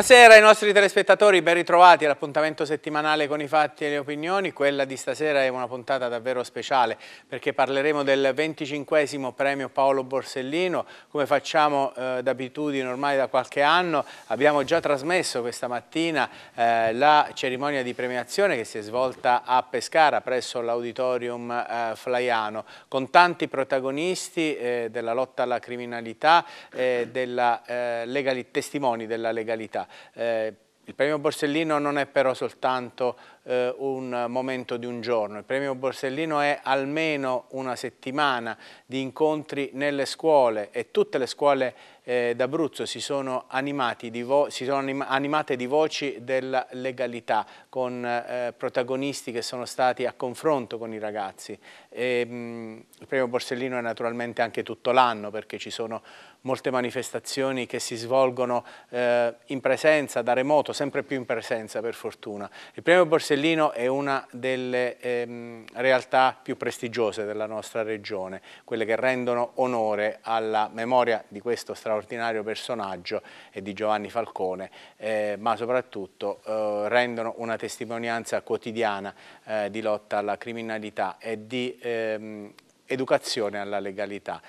Buonasera ai nostri telespettatori, ben ritrovati all'appuntamento settimanale con i fatti e le opinioni. Quella di stasera è una puntata davvero speciale perché parleremo del 25 premio Paolo Borsellino, come facciamo eh, d'abitudine ormai da qualche anno. Abbiamo già trasmesso questa mattina eh, la cerimonia di premiazione che si è svolta a Pescara presso l'auditorium eh, Flaiano con tanti protagonisti eh, della lotta alla criminalità, della, eh, testimoni della legalità. Eh, il premio Borsellino non è però soltanto eh, un momento di un giorno, il premio Borsellino è almeno una settimana di incontri nelle scuole e tutte le scuole eh, d'Abruzzo si, si sono, animate di voci della legalità con eh, protagonisti che sono stati a confronto con i ragazzi. E, ehm, mh, il premio Borsellino è naturalmente anche tutto l'anno perché ci sono molte manifestazioni che si svolgono eh, in presenza, da remoto, sempre più in presenza per fortuna. Il premio Borsellino è una delle ehm, realtà più prestigiose della nostra regione, quelle che rendono onore alla memoria di questo straordinario personaggio e di Giovanni Falcone, eh, ma soprattutto eh, rendono una testimonianza quotidiana eh, di lotta alla criminalità e di ehm, educazione alla legalità.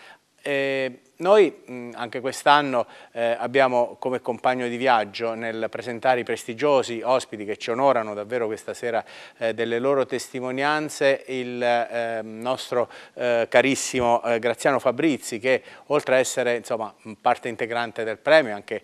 E eh, noi mm, anche quest'anno eh, abbiamo come compagno di viaggio nel presentare i prestigiosi ospiti che ci onorano davvero questa sera eh, delle loro testimonianze il ehm, nostro eh, carissimo Graziano Fabrizi che oltre a essere insomma, parte integrante del premio, anche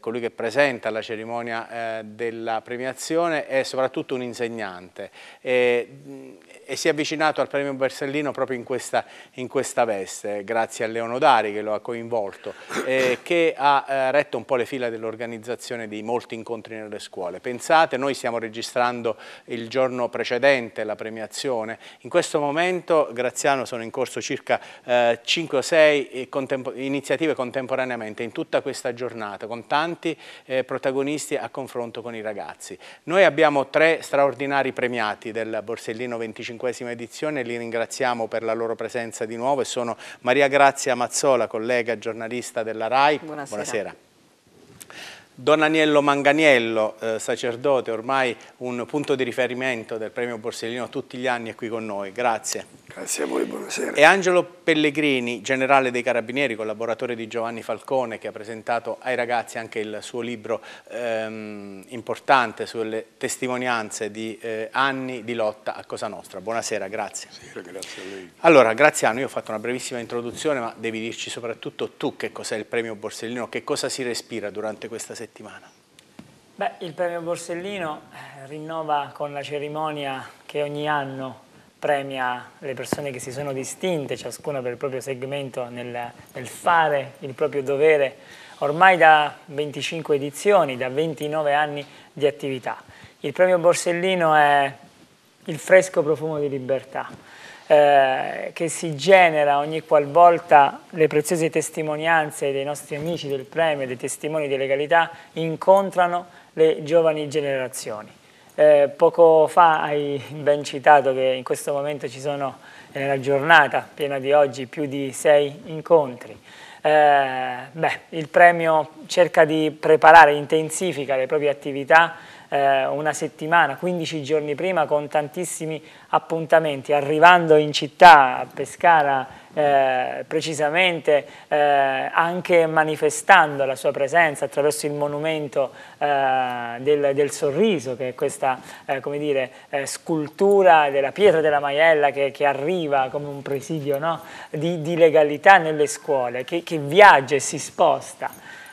colui che presenta la cerimonia della premiazione è soprattutto un insegnante e, mm, e, si è avvicinato al premio Bersellino proprio in questa, in questa veste, grazie a Leonodari che che lo ha coinvolto, eh, che ha eh, retto un po' le fila dell'organizzazione di molti incontri nelle scuole. Pensate, noi stiamo registrando il giorno precedente la premiazione, in questo momento, Graziano, sono in corso circa eh, 5 o 6 eh, contempo iniziative contemporaneamente in tutta questa giornata, con tanti eh, protagonisti a confronto con i ragazzi. Noi abbiamo tre straordinari premiati del Borsellino 25 edizione, li ringraziamo per la loro presenza di nuovo e sono Maria Grazia Mazzola, collega giornalista della RAI. Buonasera. Buonasera. Don Aniello Manganiello, eh, sacerdote, ormai un punto di riferimento del premio Borsellino tutti gli anni è qui con noi, grazie. Grazie a voi, buonasera. E Angelo Pellegrini, generale dei Carabinieri, collaboratore di Giovanni Falcone, che ha presentato ai ragazzi anche il suo libro ehm, importante sulle testimonianze di eh, anni di lotta a Cosa Nostra. Buonasera, grazie. Buonasera, grazie a lei. Allora, Graziano, io ho fatto una brevissima introduzione, ma devi dirci soprattutto tu che cos'è il premio Borsellino, che cosa si respira durante questa settimana settimana? Beh, il premio Borsellino eh, rinnova con la cerimonia che ogni anno premia le persone che si sono distinte, ciascuna per il proprio segmento, nel, nel fare il proprio dovere, ormai da 25 edizioni, da 29 anni di attività. Il premio Borsellino è il fresco profumo di libertà eh, che si genera ogni qualvolta le preziose testimonianze dei nostri amici del premio, dei testimoni di legalità, incontrano le giovani generazioni. Eh, poco fa hai ben citato che in questo momento ci sono, nella eh, giornata piena di oggi, più di sei incontri. Eh, beh, il premio cerca di preparare, intensifica le proprie attività eh, una settimana, 15 giorni prima con tantissimi appuntamenti, arrivando in città a Pescara eh, precisamente eh, anche manifestando la sua presenza attraverso il monumento eh, del, del, sorriso che è questa eh, dire, eh, scultura della pietra della maiella che, che arriva come un presidio no? di, di, legalità nelle scuole, che, che viaggia e si sposta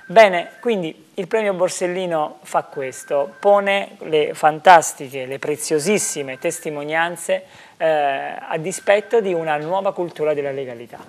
Bene, quindi il premio Borsellino fa questo, pone le fantastiche, le preziosissime testimonianze eh, a dispetto di una nuova cultura della legalità.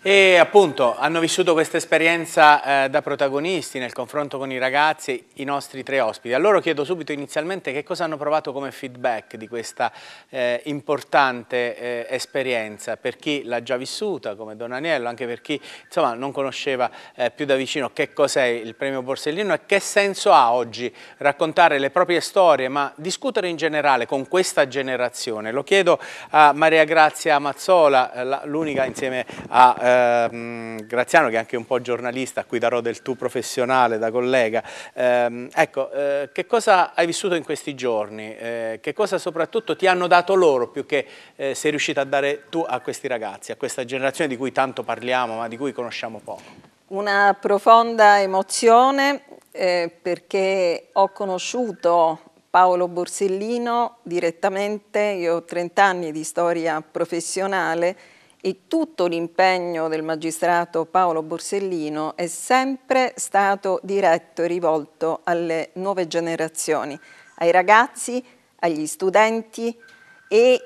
E appunto hanno vissuto questa esperienza eh, da protagonisti nel confronto con i ragazzi, i nostri tre ospiti. A loro chiedo subito inizialmente che cosa hanno provato come feedback di questa eh, importante eh, esperienza per chi l'ha già vissuta come Don Aniello, anche per chi insomma, non conosceva eh, più da vicino che cos'è il premio Borsellino e che senso ha oggi raccontare le proprie storie ma discutere in generale con questa generazione. Lo chiedo a Maria Grazia Mazzola, eh, l'unica insieme a eh, ehm, Graziano che è anche un po' giornalista, a cui darò del tu professionale da collega, ehm, ecco eh, che cosa hai vissuto in questi giorni, eh, che cosa soprattutto ti hanno dato loro più che eh, sei riuscita a dare tu a questi ragazzi, a questa generazione di cui tanto parliamo ma di cui conosciamo poco? Una profonda emozione eh, perché ho conosciuto Paolo Borsellino direttamente, io ho 30 anni di storia professionale e tutto l'impegno del magistrato Paolo Borsellino è sempre stato diretto e rivolto alle nuove generazioni, ai ragazzi, agli studenti e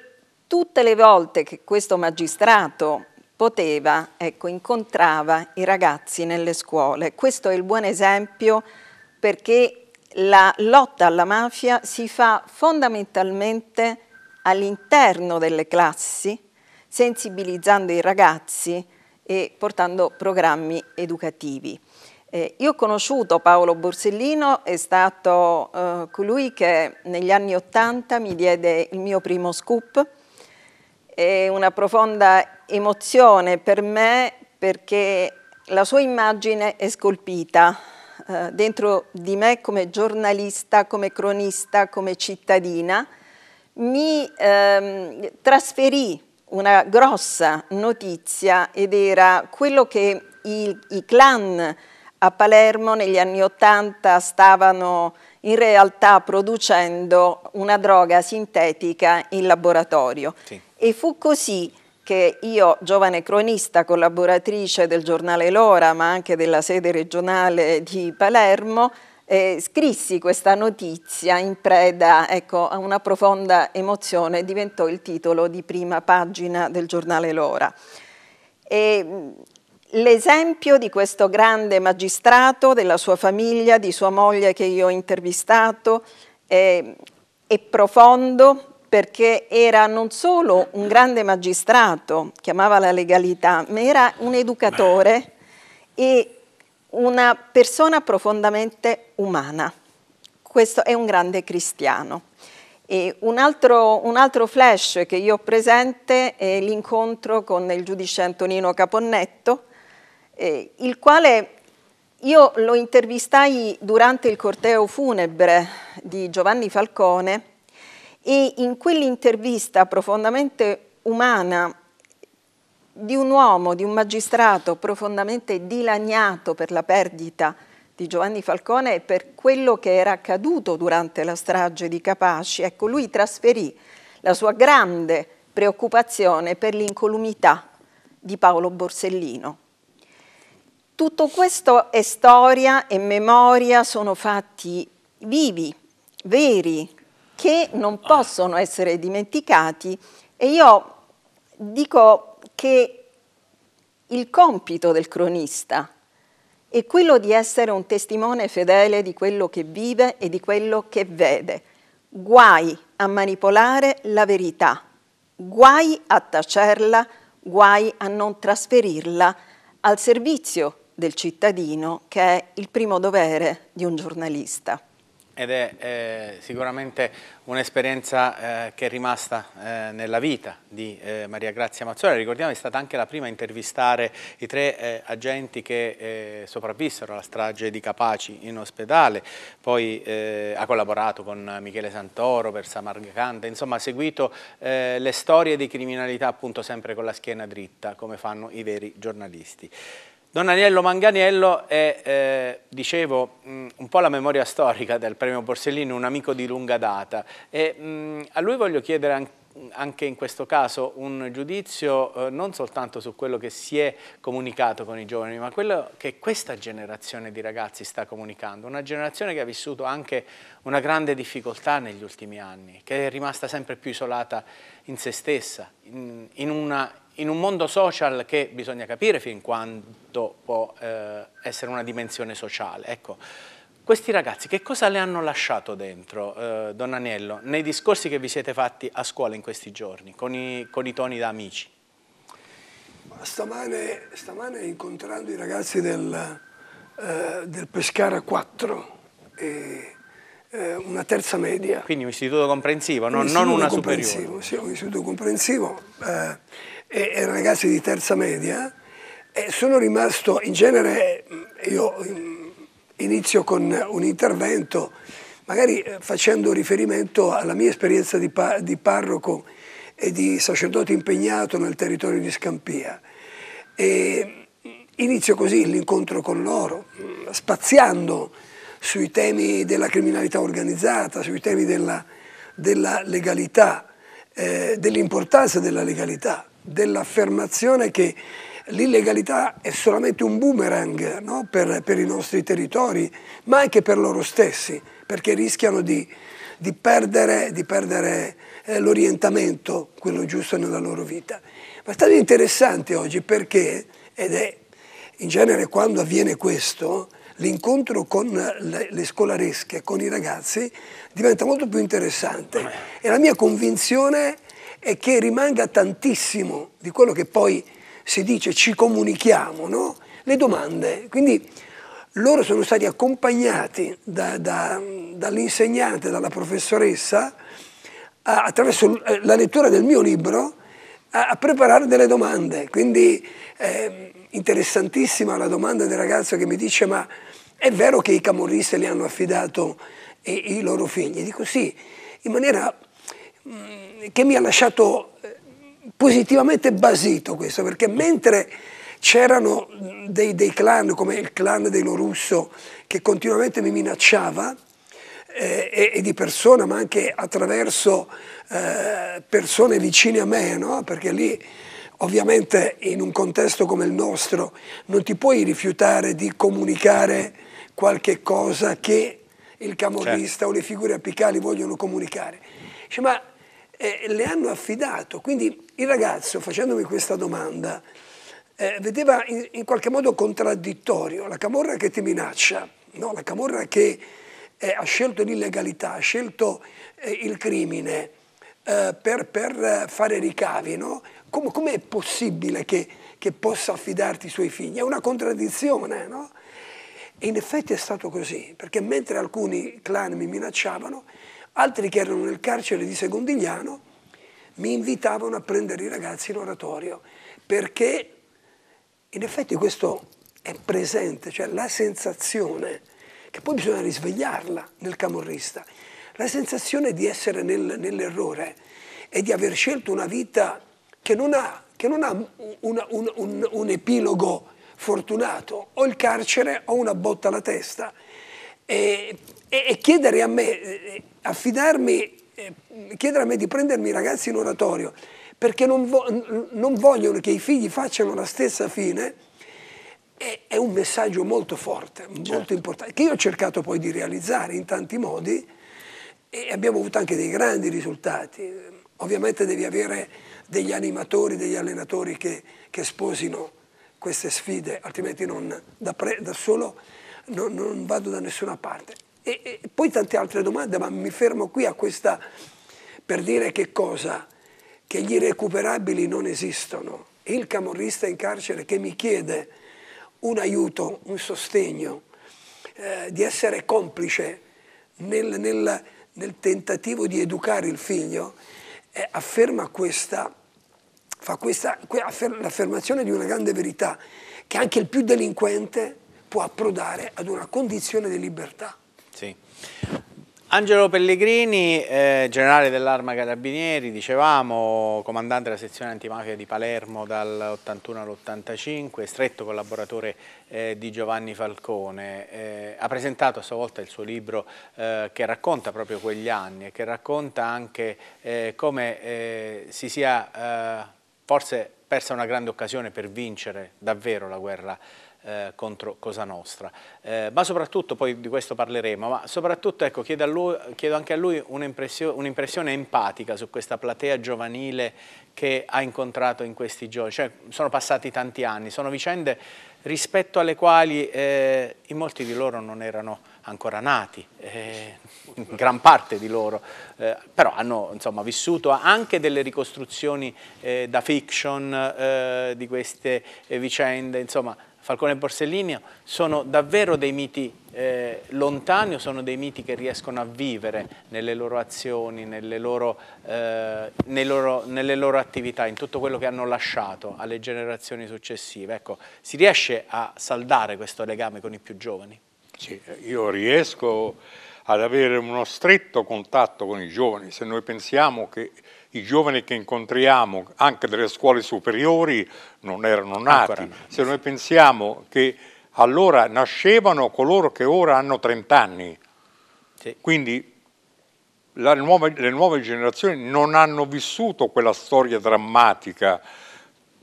tutte le volte che questo magistrato poteva, ecco, incontrava i ragazzi nelle scuole. Questo è il buon esempio perché la lotta alla mafia si fa fondamentalmente all'interno delle classi sensibilizzando i ragazzi e portando programmi educativi. Eh, io ho conosciuto Paolo Borsellino, è stato eh, colui che negli anni Ottanta mi diede il mio primo scoop. È una profonda emozione per me perché la sua immagine è scolpita eh, dentro di me come giornalista, come cronista, come cittadina. Mi ehm, trasferì una grossa notizia ed era quello che i, i clan a Palermo negli anni Ottanta stavano in realtà producendo una droga sintetica in laboratorio. Sì. E fu così che io, giovane cronista, collaboratrice del giornale Lora, ma anche della sede regionale di Palermo, eh, scrissi questa notizia in preda ecco, a una profonda emozione, diventò il titolo di prima pagina del giornale L'Ora. E, L'esempio di questo grande magistrato, della sua famiglia, di sua moglie che io ho intervistato, eh, è profondo perché era non solo un grande magistrato chiamava la legalità, ma era un educatore e una persona profondamente umana. Questo è un grande cristiano. Un altro, un, altro, flash che io ho presente è l'incontro con il giudice Antonino Caponnetto, eh, il quale io lo intervistai durante il corteo funebre di Giovanni Falcone e in quell'intervista profondamente umana di un uomo, di un magistrato profondamente dilaniato per la perdita di Giovanni Falcone e per quello che era accaduto durante la strage di Capaci. Ecco, lui trasferì la sua grande preoccupazione per l'incolumità di Paolo Borsellino. Tutto questo è storia e memoria, sono fatti vivi, veri, che non possono essere dimenticati e io dico che il compito del cronista è quello di essere un testimone fedele di quello che vive e di quello che vede. Guai a manipolare la verità, guai a tacerla, guai a non trasferirla al servizio del cittadino, che è il primo dovere di un giornalista ed è eh, sicuramente un'esperienza eh, che è rimasta eh, nella vita di eh, Maria Grazia Mazzola. Ricordiamo che è stata anche la prima a intervistare i tre eh, agenti che eh, sopravvissero alla strage di Capaci in ospedale, poi ha collaborato con Michele Santoro per Samarcanda, insomma ha seguito le storie di criminalità appunto sempre con la schiena dritta come fanno i veri giornalisti. Don Aniello Manganiello è, eh, dicevo, mh, mm, un po' la memoria storica del premio Borsellino, un amico di lunga data. E, mh, mm, a lui voglio chiedere anche anche in questo caso un giudizio eh, non soltanto su quello che si è comunicato con i giovani, ma quello che questa generazione di ragazzi sta comunicando, una generazione che ha vissuto anche una grande difficoltà negli ultimi anni, che è rimasta sempre più isolata in se stessa, in, in una in un mondo social che bisogna capire fin quanto può eh, essere una dimensione sociale. Ecco, questi ragazzi che cosa le hanno lasciato dentro, eh, Don Aniello, nei discorsi che vi siete fatti a scuola in questi giorni, con i, con i toni da amici? stamane, stamane, incontrando i ragazzi del, eh, del Pescara 4 e, eh, una terza media. Quindi un istituto comprensivo, no? un istituto non una comprensivo, superiore. Sì, un istituto comprensivo. Eh, e, e ragazzi di terza media e eh, sono rimasto, in genere mm, io mm, inizio con un intervento magari eh, facendo riferimento alla mia esperienza di, pa di parroco e di sacerdote impegnato nel territorio di Scampia. E mm, inizio così l'incontro con loro, spaziando sui temi della criminalità organizzata, sui temi della, della legalità, eh, dell'importanza della legalità dell'affermazione che l'illegalità è solamente un boomerang no? per, per, i nostri territori, ma anche per loro stessi, perché rischiano di, di perdere, di perdere eh, l'orientamento, quello giusto nella loro vita. Ma è stato interessante oggi perché, ed è in genere quando avviene questo, l'incontro con le, le scolaresche, con i ragazzi, diventa molto più interessante. E la mia convinzione è è che rimanga tantissimo di quello che poi si dice ci comunichiamo, no? le domande. Quindi loro sono stati accompagnati da, da, dall'insegnante, dalla professoressa, a, attraverso eh, la lettura del mio libro, a, a preparare delle domande. Quindi eh, interessantissima la domanda del ragazzo che mi dice ma è vero che i camorristi le hanno affidato i, i loro figli? Dico sì, in maniera Mm, che mi ha lasciato eh, positivamente basito questo, perché mentre c'erano mm, dei, dei, clan come il clan dei Lorusso che continuamente mi minacciava, eh, e, e, di persona, ma anche attraverso eh, persone vicine a me, no? perché lì ovviamente in un contesto come il nostro non ti puoi rifiutare di comunicare qualche cosa che il camorrista certo. o le figure apicali vogliono comunicare. Dice, ma eh, le hanno affidato. Quindi il ragazzo, facendomi questa domanda, eh, vedeva in, in, qualche modo contraddittorio la camorra che ti minaccia, no? la camorra che eh, ha scelto l'illegalità, ha scelto eh, il crimine eh, per, per, fare ricavi. No? Come, com è possibile che, che, possa affidarti i suoi figli? È una contraddizione, no? E in effetti è stato così, perché mentre alcuni clan mi minacciavano, altri che erano nel carcere di Secondigliano mi invitavano a prendere i ragazzi in oratorio perché in effetti questo è presente, cioè la sensazione, che poi bisogna risvegliarla nel camorrista, la sensazione di essere nel, nell'errore e di aver scelto una vita che non ha, che non ha una, un, un, un epilogo fortunato, o il carcere o una botta alla testa. E e, e chiedere a me, eh, eh, affidarmi, eh, chiedere a me di prendermi i ragazzi in oratorio, perché non, vo non vogliono che i figli facciano la stessa fine, è, è un messaggio molto forte, certo. molto importante, che io ho cercato poi di realizzare in tanti modi e abbiamo avuto anche dei grandi risultati. Ovviamente devi avere degli animatori, degli allenatori che, che sposino queste sfide, altrimenti non, da, pre, da solo non, non vado da nessuna parte. E, e poi tante altre domande, ma mi fermo qui a questa per dire che cosa? Che gli irrecuperabili non esistono. Il camorrista in carcere che mi chiede un aiuto, un sostegno, eh, di essere complice nel, nel, nel, tentativo di educare il figlio, eh, afferma questa, fa questa, l'affermazione di una grande verità, che anche il più delinquente può approdare ad una condizione di libertà. Sì. Angelo Pellegrini, eh, generale dell'Arma Carabinieri, dicevamo, comandante della sezione antimafia di Palermo dal 81 all'85, stretto collaboratore eh, di Giovanni Falcone, eh, ha presentato a sua volta il suo libro eh, che racconta proprio quegli anni e che racconta anche eh, come eh, si sia forse persa una grande occasione per vincere davvero la guerra eh, contro Cosa Nostra. Eh, ma soprattutto, poi di questo parleremo, ma soprattutto ecco, chiedo, lui, chiedo anche a lui un'impressione un empatica su questa platea giovanile che ha incontrato in questi giorni. Cioè, sono passati tanti anni, sono vicende rispetto alle quali eh, in molti di loro non erano ancora nati, eh, gran parte di loro, eh, però hanno insomma, vissuto anche delle ricostruzioni eh, da fiction eh, di queste eh, vicende, insomma Falcone e Borsellino sono davvero dei miti eh, lontani o sono dei miti che riescono a vivere nelle loro azioni, nelle loro, eh, loro, nelle loro, attività, in tutto quello che hanno lasciato alle generazioni successive. Ecco, si riesce a saldare questo legame con i più giovani? Sì, eh, io riesco ad avere uno stretto contatto con i giovani, se noi pensiamo che i giovani che incontriamo anche delle scuole superiori non erano nati. Se noi pensiamo che allora nascevano coloro che ora hanno 30 anni, sì. quindi nuova, le nuove generazioni non hanno vissuto quella storia drammatica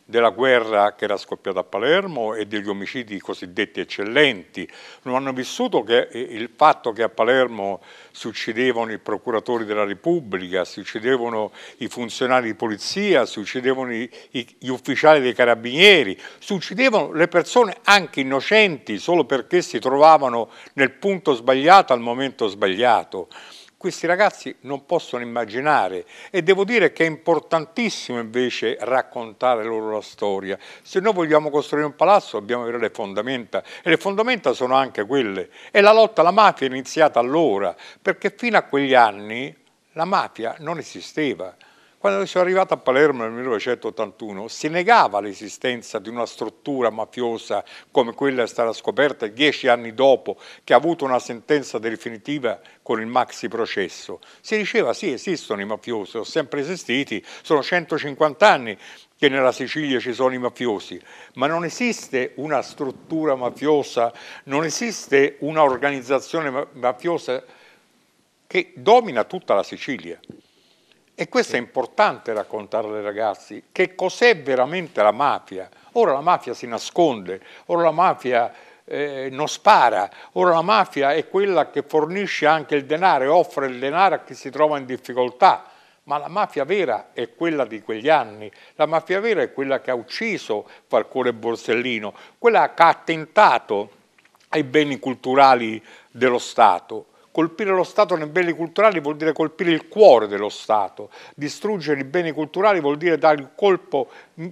della guerra che era scoppiata a Palermo e degli omicidi cosiddetti eccellenti. Non hanno vissuto che il fatto che a Palermo si uccidevano i procuratori della Repubblica, si uccidevano i funzionari di polizia, si uccidevano gli ufficiali dei carabinieri, si uccidevano le persone anche innocenti solo perché si trovavano nel punto sbagliato al momento sbagliato questi ragazzi non possono immaginare e devo dire che è importantissimo invece raccontare loro la storia. Se noi vogliamo costruire un palazzo dobbiamo avere le fondamenta e le fondamenta sono anche quelle. E la lotta alla mafia è iniziata allora perché fino a quegli anni la mafia non esisteva. Quando sono arrivato a Palermo nel 1981 si negava l'esistenza di una struttura mafiosa come quella è stata scoperta dieci anni dopo che ha avuto una sentenza definitiva con il maxi processo. Si diceva sì esistono i mafiosi, sono sempre esistiti, sono 150 anni che nella Sicilia ci sono i mafiosi, ma non esiste una struttura mafiosa, non esiste un'organizzazione mafiosa che domina tutta la Sicilia. E questo è importante raccontare ai ragazzi, che cos'è veramente la mafia. Ora la mafia si nasconde, ora la mafia eh, non spara, ora la mafia è quella che fornisce anche il denaro e offre il denaro a chi si trova in difficoltà. Ma la mafia vera è quella di quegli anni, la mafia vera è quella che ha ucciso Falcone Borsellino, quella che ha attentato ai beni culturali dello Stato. Colpire lo Stato nei beni culturali vuol dire colpire il cuore dello Stato, distruggere i beni culturali vuol dire dare il colpo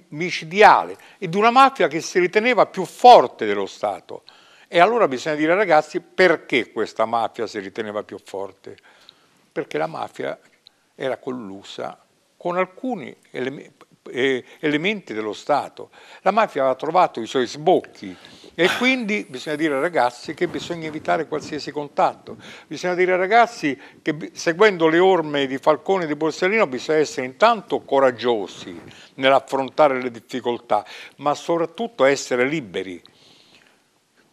micidiale e di una mafia che si riteneva più forte dello Stato. E allora bisogna dire ragazzi perché questa mafia si riteneva più forte? Perché la mafia era collusa con alcuni eh, elementi dello Stato. La mafia ha trovato i suoi sbocchi e quindi bisogna dire ai ragazzi che bisogna evitare qualsiasi contatto, bisogna dire ai ragazzi che seguendo le orme di Falcone e di Borsellino bisogna essere intanto coraggiosi nell'affrontare le difficoltà, ma soprattutto essere liberi.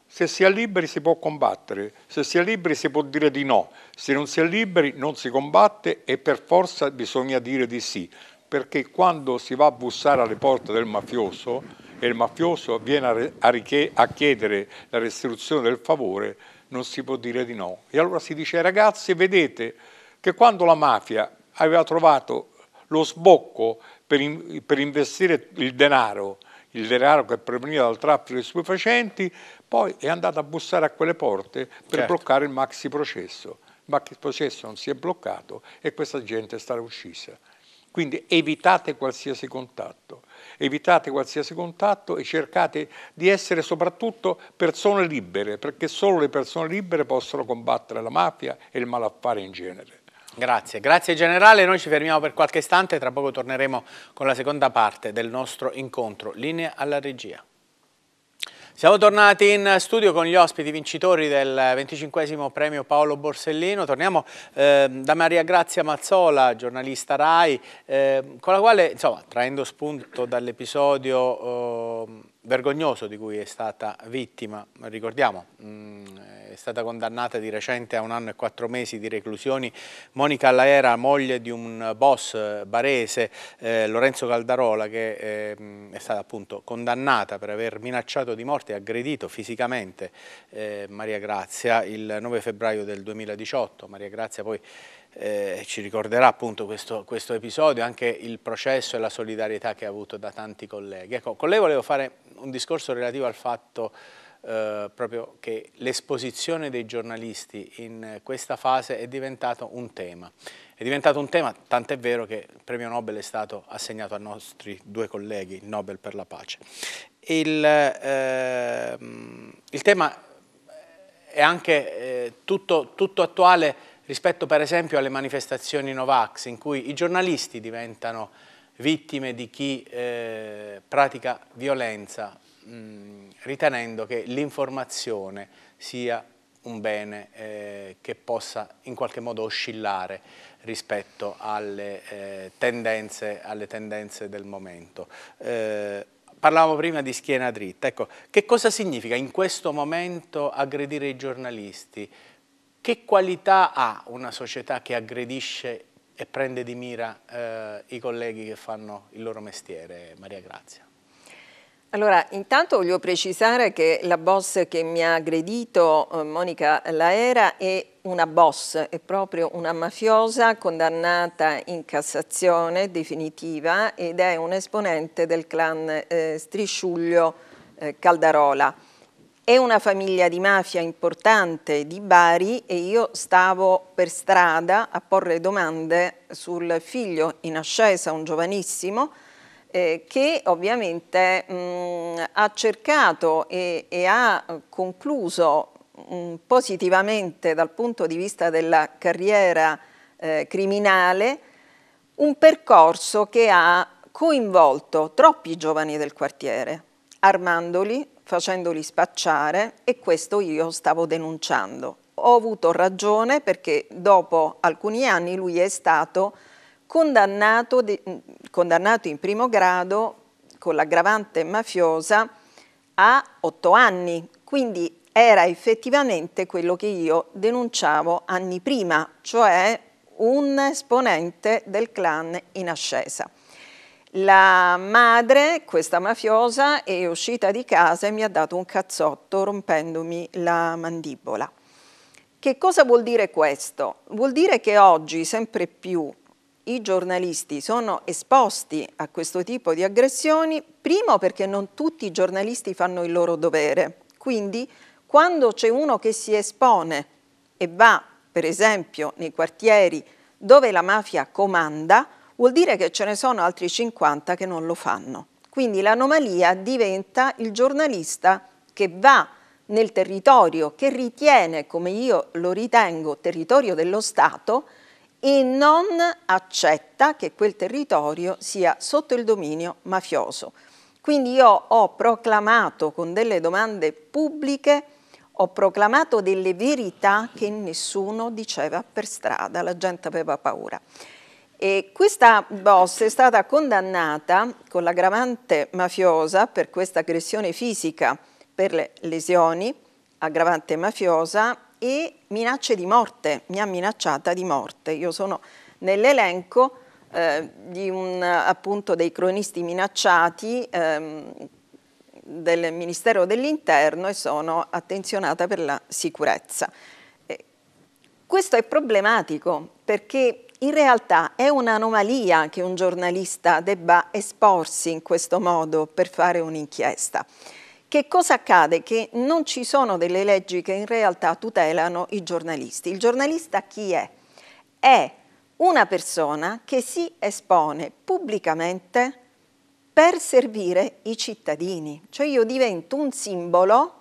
Se si è liberi si può combattere, se si è liberi si può dire di no, se non si è liberi non si combatte e per forza bisogna dire di sì perché quando si va a bussare alle porte del mafioso e il mafioso viene a, chiedere la restituzione del favore, non si può dire di no. E allora si dice, ragazzi, vedete che quando la mafia aveva trovato lo sbocco per, in per investire il denaro, il denaro che proveniva dal traffico dei stupefacenti, poi è andata a bussare a quelle porte per certo. bloccare il maxi processo. Il maxi processo non si è bloccato e questa gente è stata uccisa. Quindi evitate qualsiasi contatto, evitate qualsiasi contatto e cercate di essere soprattutto persone libere, perché solo le persone libere possono combattere la mafia e il malaffare in genere. Grazie, grazie generale, noi ci fermiamo per qualche istante, tra poco torneremo con la seconda parte del nostro incontro. Linea alla regia. Siamo tornati in studio con gli ospiti vincitori del 25 premio Paolo Borsellino. Torniamo eh, da Maria Grazia Mazzola, giornalista RAI, eh, con la quale, insomma, traendo spunto dall'episodio... Eh, vergognoso di cui è stata vittima, ricordiamo, mm, è stata condannata di recente a un anno e quattro mesi di reclusioni Monica Allaera, moglie di un boss barese, eh, Lorenzo Caldarola, che eh, è stata appunto condannata per aver minacciato di morte e aggredito fisicamente eh, Maria Grazia il 9 febbraio del 2018. Maria Grazia poi eh, ci ricorderà appunto questo, questo, episodio, anche il processo e la solidarietà che ha avuto da tanti colleghi. Ecco, con lei volevo fare un discorso relativo al fatto eh, proprio che l'esposizione dei giornalisti in questa fase è diventato un tema. È diventato un tema, tant'è vero che il premio Nobel è stato assegnato a nostri due colleghi, il Nobel per la pace. Il, eh, il tema è anche eh, tutto, tutto attuale rispetto per esempio alle manifestazioni Novax in cui i giornalisti diventano vittime di chi eh, pratica violenza mh, mm, ritenendo che l'informazione sia un bene eh, che possa in qualche modo oscillare rispetto alle, eh, tendenze, alle tendenze, del momento. Eh, parlavamo prima di schiena dritta, ecco, che cosa significa in questo momento aggredire i giornalisti? Che qualità ha una società che aggredisce e prende di mira eh, i colleghi che fanno il loro mestiere, Maria Grazia? Allora, intanto voglio precisare che la boss che mi ha aggredito, eh, Monica Laera, è una boss, è proprio una mafiosa condannata in Cassazione definitiva ed è un esponente del clan eh, Strisciuglio eh, Caldarola. È una famiglia di mafia importante di Bari e io stavo per strada a porre domande sul figlio in ascesa, un giovanissimo, eh, che ovviamente mh, mm, ha cercato e, e ha concluso mh, mm, positivamente dal punto di vista della carriera eh, criminale un percorso che ha coinvolto troppi giovani del quartiere, armandoli, facendoli spacciare e questo io stavo denunciando. Ho avuto ragione perché dopo alcuni anni lui è stato condannato, mm, condannato in primo grado con l'aggravante mafiosa a otto anni, quindi era effettivamente quello che io denunciavo anni prima, cioè un esponente del clan in ascesa. La madre, questa mafiosa, è uscita di casa e mi ha dato un cazzotto rompendomi la mandibola. Che cosa vuol dire questo? Vuol dire che oggi sempre più i giornalisti sono esposti a questo tipo di aggressioni, primo perché non tutti i giornalisti fanno il loro dovere, quindi quando c'è uno che si espone e va, per esempio, nei quartieri dove la mafia comanda, Vuol dire che ce ne sono altri 50 che non lo fanno. Quindi l'anomalia diventa il giornalista che va nel territorio che ritiene, come io lo ritengo, territorio dello Stato e non accetta che quel territorio sia sotto il dominio mafioso. Quindi io ho proclamato con delle domande pubbliche, ho proclamato delle verità che nessuno diceva per strada, la gente aveva paura. E questa boss è stata condannata con l'aggravante mafiosa per questa aggressione fisica per le lesioni, aggravante mafiosa e minacce di morte, mi ha minacciata di morte. Io sono nell'elenco eh, di un, appunto, dei cronisti minacciati ehm, del Ministero dell'Interno e sono attenzionata per la sicurezza. questo è problematico perché in realtà è un'anomalia che un giornalista debba esporsi in questo modo per fare un'inchiesta. Che cosa accade? Che non ci sono delle leggi che in realtà tutelano i giornalisti. Il giornalista chi è? È una persona che si espone pubblicamente per servire i cittadini. Cioè io divento un simbolo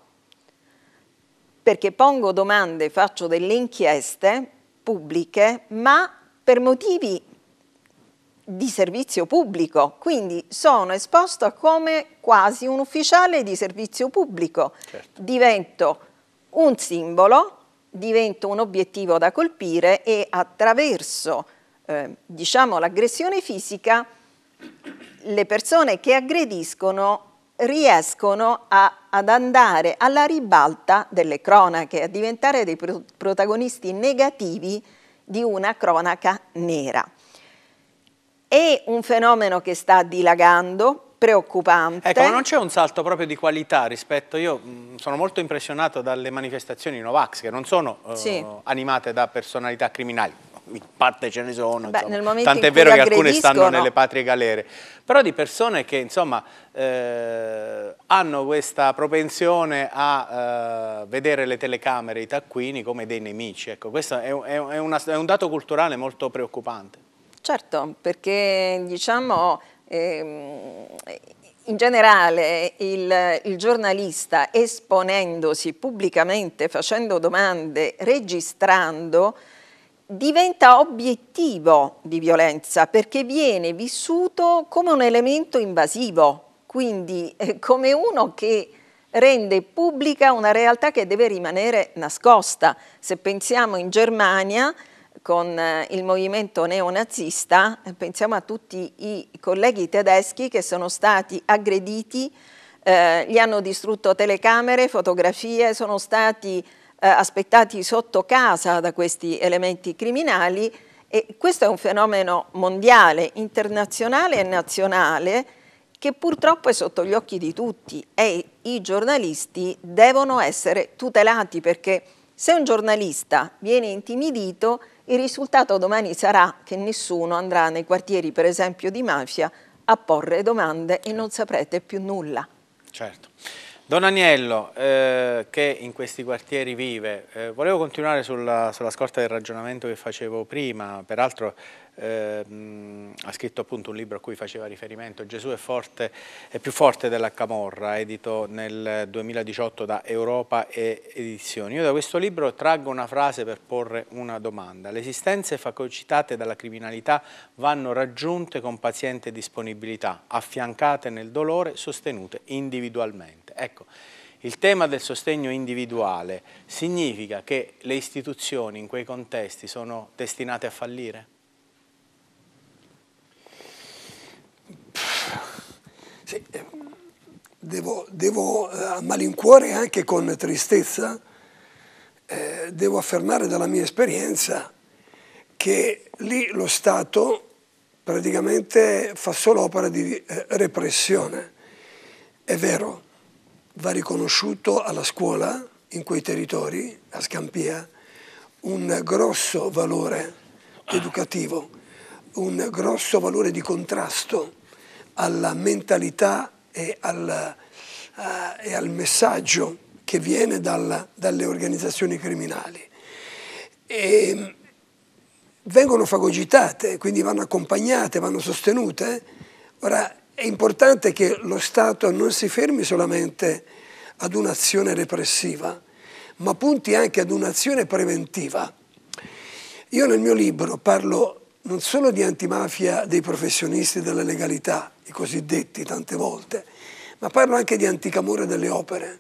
perché pongo domande, faccio delle inchieste pubbliche, ma per motivi di servizio pubblico, quindi sono esposto come quasi un ufficiale di servizio pubblico, certo. divento un simbolo, divento un obiettivo da colpire e attraverso eh, diciamo, l'aggressione fisica le persone che aggrediscono riescono a, ad andare alla ribalta delle cronache, a diventare dei pro protagonisti negativi di una cronaca nera. È un fenomeno che sta dilagando, preoccupante. Ecco, ma non c'è un salto proprio di qualità rispetto, io mm, sono molto impressionato dalle manifestazioni Novax che non sono eh, sì. animate da personalità criminali, in parte ce ne sono, è vero che alcune stanno nelle patrie galere, però di persone che insomma eh, hanno questa propensione a eh, vedere le telecamere, i taccuini come dei nemici, ecco questo è, è, è, una, è un dato culturale molto preoccupante. Certo, perché diciamo... Ehm, in generale il, il, giornalista esponendosi pubblicamente, facendo domande, registrando, diventa obiettivo di violenza perché viene vissuto come un elemento invasivo, quindi eh, come uno che rende pubblica una realtà che deve rimanere nascosta. Se pensiamo in Germania con eh, il movimento neonazista, eh, pensiamo a tutti i colleghi tedeschi che sono stati aggrediti, eh, gli hanno distrutto telecamere, fotografie, sono stati eh, aspettati sotto casa da questi elementi criminali e questo è un fenomeno mondiale, internazionale e nazionale che purtroppo è sotto gli occhi di tutti e i giornalisti devono essere tutelati perché se un giornalista viene intimidito il risultato domani sarà che nessuno andrà nei quartieri per esempio di mafia a porre domande e non certo. saprete più nulla. Certo. Don Agnello, eh, che in questi quartieri vive, eh, volevo continuare sulla, sulla, scorta del ragionamento che facevo prima, peraltro ehm, ha scritto appunto un libro a cui faceva riferimento, Gesù è, forte, è più forte della Camorra, edito nel 2018 da Europa e Edizioni. Io da questo libro traggo una frase per porre una domanda. Le esistenze fagocitate dalla criminalità vanno raggiunte con paziente disponibilità, affiancate nel dolore, sostenute individualmente. Ecco, il tema del sostegno individuale significa che le istituzioni in quei contesti sono destinate a fallire? Cioè, devo, devo eh, a malincuore e anche con tristezza, eh, devo affermare dalla mia esperienza che lì lo Stato praticamente fa solo opera di eh, repressione. È vero, va riconosciuto alla scuola in quei territori, a Scampia, un grosso valore educativo, un grosso valore di contrasto alla mentalità e al, uh, e al messaggio che viene dalla, dalle organizzazioni criminali. E vengono fagogitate, quindi vanno accompagnate, vanno sostenute. Ora è importante che lo Stato non si fermi solamente ad un'azione repressiva, ma punti anche ad un'azione preventiva. Io nel mio libro parlo non solo di antimafia dei professionisti della legalità, i cosiddetti tante volte, ma parlo anche di anticamore delle opere.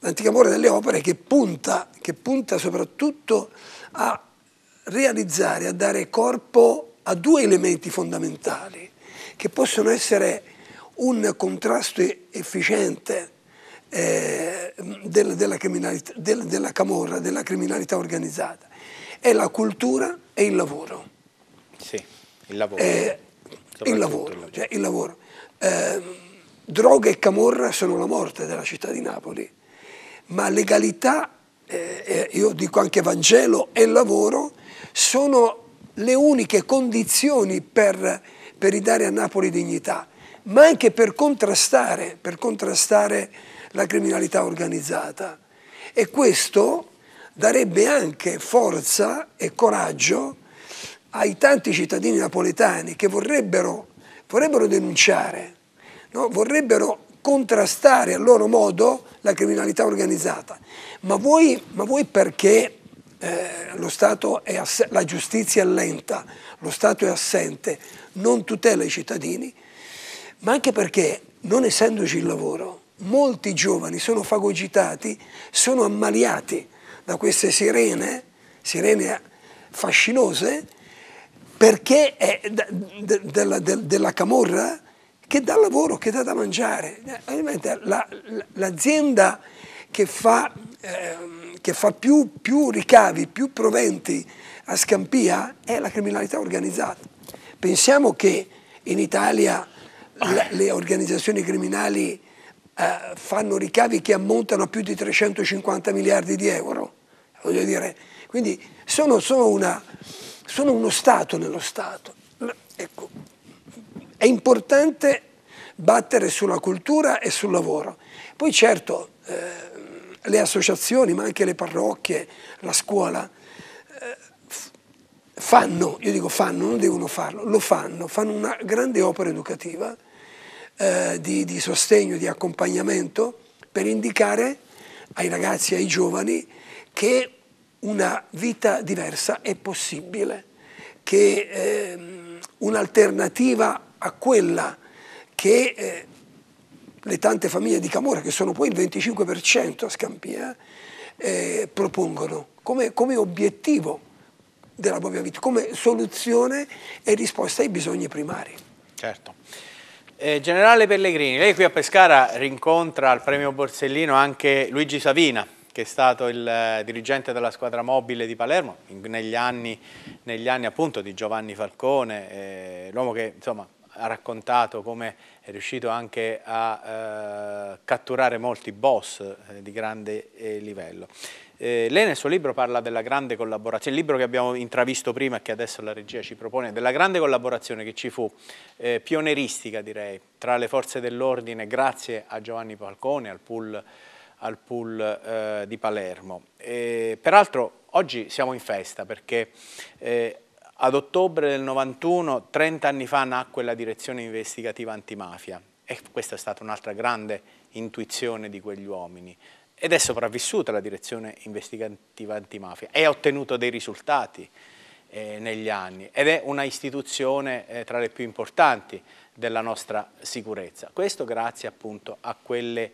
L'anticamore delle opere che punta, che punta soprattutto a realizzare, a dare corpo a due elementi fondamentali che possono essere un contrasto efficiente eh, della, della, della, della camorra, della criminalità organizzata. È la cultura e il lavoro. Sì, il lavoro. Eh, il lavoro, il lavoro. Cioè, il lavoro. Eh, droga e camorra sono la morte della città di Napoli, ma legalità, eh, eh, io dico anche Vangelo e lavoro, sono le uniche condizioni per, per ridare a Napoli dignità, ma anche per contrastare, per contrastare la criminalità organizzata. E questo darebbe anche forza e coraggio ai tanti cittadini napoletani che vorrebbero, vorrebbero denunciare, no? vorrebbero contrastare a loro modo la criminalità organizzata. Ma voi, ma voi perché eh, la giustizia è lenta, lo Stato è assente, non tutela i cittadini, ma anche perché non essendoci il lavoro, molti giovani sono fagocitati, sono ammaliati da queste sirene, sirene affascinose, perché è della, della camorra che dà lavoro, che dà da mangiare. Eh, ovviamente l'azienda che fa, eh, che fa più, più, ricavi, più proventi a Scampia è la criminalità organizzata. Pensiamo che in Italia le, le organizzazioni criminali eh, fanno ricavi che ammontano a più di 350 miliardi di euro. Voglio dire, quindi sono, sono, una, sono uno Stato nello Stato. Ecco, è importante battere sulla cultura e sul lavoro. Poi certo eh, le associazioni, ma anche le parrocchie, la scuola, eh, fanno, io dico fanno, non devono farlo, lo fanno, fanno una grande opera educativa eh, di, di, sostegno, di accompagnamento per indicare ai ragazzi, ai giovani che una vita diversa è possibile, che eh, un'alternativa a quella che eh, le tante famiglie di Camorra, che sono poi il 25% a Scampia, eh, propongono come, come obiettivo della propria vita, come soluzione e risposta ai bisogni primari. Certo. Eh, Generale Pellegrini, lei qui a Pescara rincontra al premio Borsellino anche Luigi Savina, che è stato il eh, dirigente della squadra mobile di Palermo negli anni, negli anni appunto di Giovanni Falcone, eh, l'uomo che insomma, ha raccontato come è riuscito anche a eh, catturare molti boss eh, di grande eh, livello. Eh, lei nel suo libro parla della grande collaborazione, il libro che abbiamo intravisto prima e che adesso la regia ci propone, della grande collaborazione che ci fu, pioneristica direi, tra le forze dell'ordine grazie a Giovanni Falcone, al pool al pool eh, di Palermo. E, peraltro oggi siamo in festa perché eh, ad ottobre del 91, 30 anni fa, nacque la direzione investigativa antimafia e questa è stata un'altra grande intuizione di quegli uomini. Ed è sopravvissuta la direzione investigativa antimafia e ha ottenuto dei risultati eh, negli anni ed è una istituzione eh, tra le più importanti della nostra sicurezza. Questo grazie appunto a quelle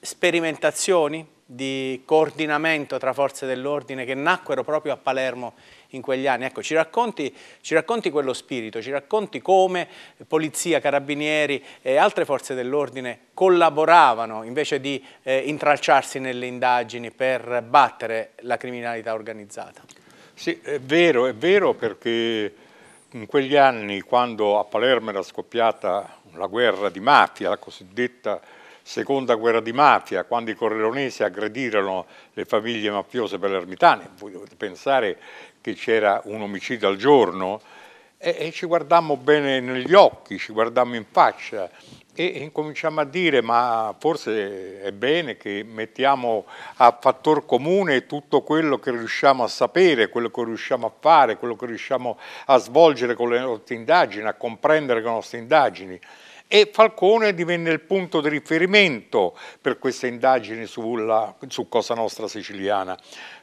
sperimentazioni di coordinamento tra forze dell'ordine che nacquero proprio a Palermo in quegli anni. Ecco, ci racconti, ci racconti quello spirito, ci racconti come polizia, carabinieri e altre forze dell'ordine collaboravano invece di eh, intralciarsi nelle indagini per battere la criminalità organizzata. Sì, è vero, è vero perché in quegli anni quando a Palermo era scoppiata la guerra di mafia, la cosiddetta seconda guerra di mafia, quando i corleonesi aggredirono le famiglie mafiose palermitane, voi dovete pensare che c'era un omicidio al giorno, e, e, ci guardammo bene negli occhi, ci guardammo in faccia e, incominciamo a dire ma forse è bene che mettiamo a fattor comune tutto quello che riusciamo a sapere, quello che riusciamo a fare, quello che riusciamo a svolgere con le nostre indagini, a comprendere con le nostre indagini e Falcone divenne il punto di riferimento per queste indagini sulla, su Cosa Nostra siciliana,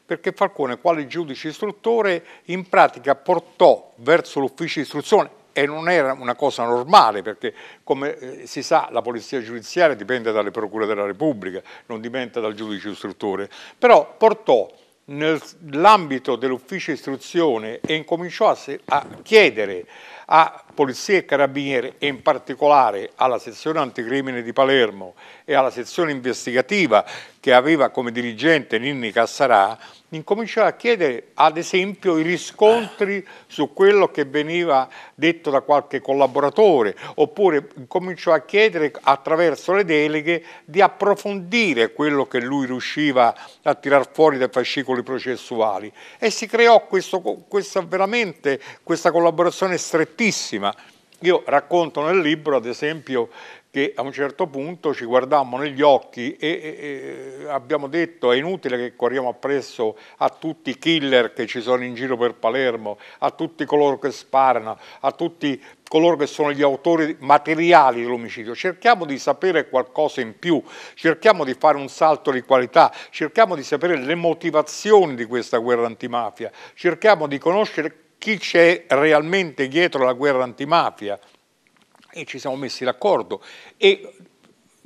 perché Falcone, quale giudice istruttore, in pratica portò verso l'ufficio di istruzione e non era una cosa normale perché come eh, si sa la polizia giudiziaria dipende dalle procure della Repubblica, non dipende dal giudice istruttore, però portò nell'ambito dell'ufficio istruzione e incominciò a, chiedere, a Polizia e Carabinieri e in particolare alla sezione anticrimine di Palermo e alla sezione investigativa che aveva come dirigente Ninni Cassarà, incominciò a chiedere ad esempio i riscontri su quello che veniva detto da qualche collaboratore, oppure incominciò a chiedere attraverso le deleghe di approfondire quello che lui riusciva a tirar fuori dai fascicoli processuali e si creò questo, questa, veramente questa collaborazione strettissima cinema. Io racconto nel libro, ad esempio, che a un certo punto ci guardammo negli occhi e, e abbiamo detto è inutile che corriamo appresso a tutti i killer che ci sono in giro per Palermo, a tutti coloro che sparano, a tutti coloro che sono gli autori materiali dell'omicidio. Cerchiamo di sapere qualcosa in più, cerchiamo di fare un salto di qualità, cerchiamo di sapere le motivazioni di questa guerra antimafia, cerchiamo di conoscere chi c'è realmente dietro la guerra antimafia e ci siamo messi d'accordo e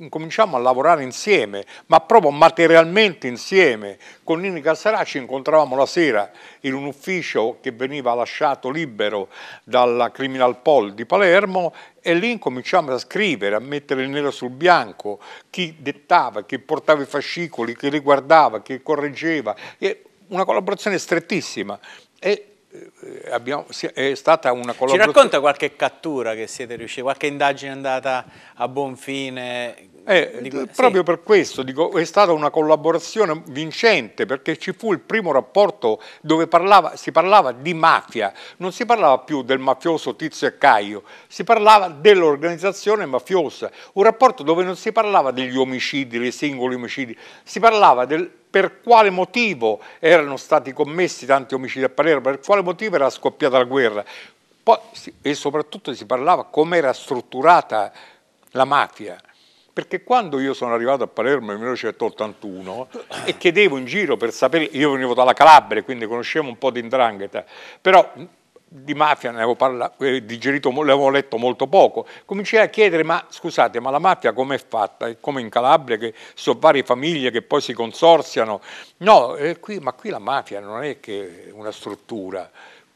cominciamo a lavorare insieme, ma proprio materialmente insieme. Con Nini Cassarà ci incontravamo la sera in un ufficio che veniva lasciato libero dalla Criminal Pol di Palermo e lì cominciamo a scrivere, a mettere il nero sul bianco, chi dettava, chi portava i fascicoli, chi li guardava, chi correggeva. E una collaborazione strettissima. E eh, abbiamo, è stata una collaborazione. Ci racconta qualche cattura che siete riusciti, qualche indagine andata a buon fine eh, Dico, proprio sì. per questo dico, è stata una collaborazione vincente perché ci fu il primo rapporto dove parlava, si parlava di mafia, non si parlava più del mafioso Tizio e Caio, si parlava dell'organizzazione mafiosa, un rapporto dove non si parlava degli omicidi, dei singoli omicidi, si parlava del per quale motivo erano stati commessi tanti omicidi a Palermo, per quale motivo era scoppiata la guerra. Poi, e soprattutto si parlava come era strutturata la mafia perché quando io sono arrivato a Palermo nel 1981 e chiedevo in giro per sapere, io venivo dalla Calabria, quindi conoscevo un po' di indrangheta, però di mafia ne avevo, parla, eh, digerito, ne avevo letto molto poco, cominciai a chiedere ma scusate ma la mafia com'è fatta? È come in Calabria che so varie famiglie che poi si consorziano? No, eh, qui, ma qui la mafia non è che una struttura,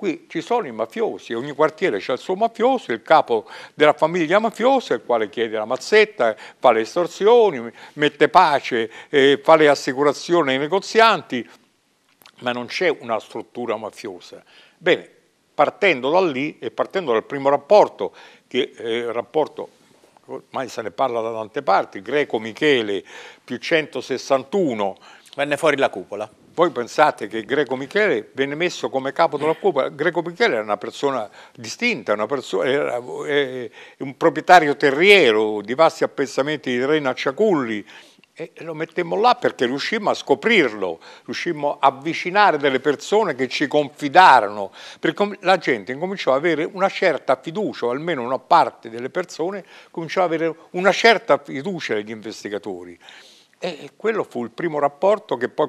Qui ci sono i mafiosi, ogni quartiere c'è il suo mafioso, il capo della famiglia mafiosa, il quale chiede la mazzetta, fa le estorsioni, mette pace, eh, fa le assicurazioni ai negozianti, ma non c'è una struttura mafiosa. Bene, partendo da lì e partendo dal primo rapporto, che è eh, il rapporto ormai se ne parla da tante parti, Greco Michele più 161. Venne fuori la cupola. Voi pensate che Greco Michele venne messo come capo della cupola? Greco Michele era una persona distinta, una persona, era, eh, un proprietario terriero di vasti appezzamenti di rena a Ciaculli, e lo mettemmo là perché riuscimmo a scoprirlo, riuscimmo a avvicinare delle persone che ci confidarono, perché la gente incominciò ad avere una certa fiducia, o almeno una parte delle persone cominciò ad avere una certa fiducia negli investigatori. E quello fu il primo rapporto che poi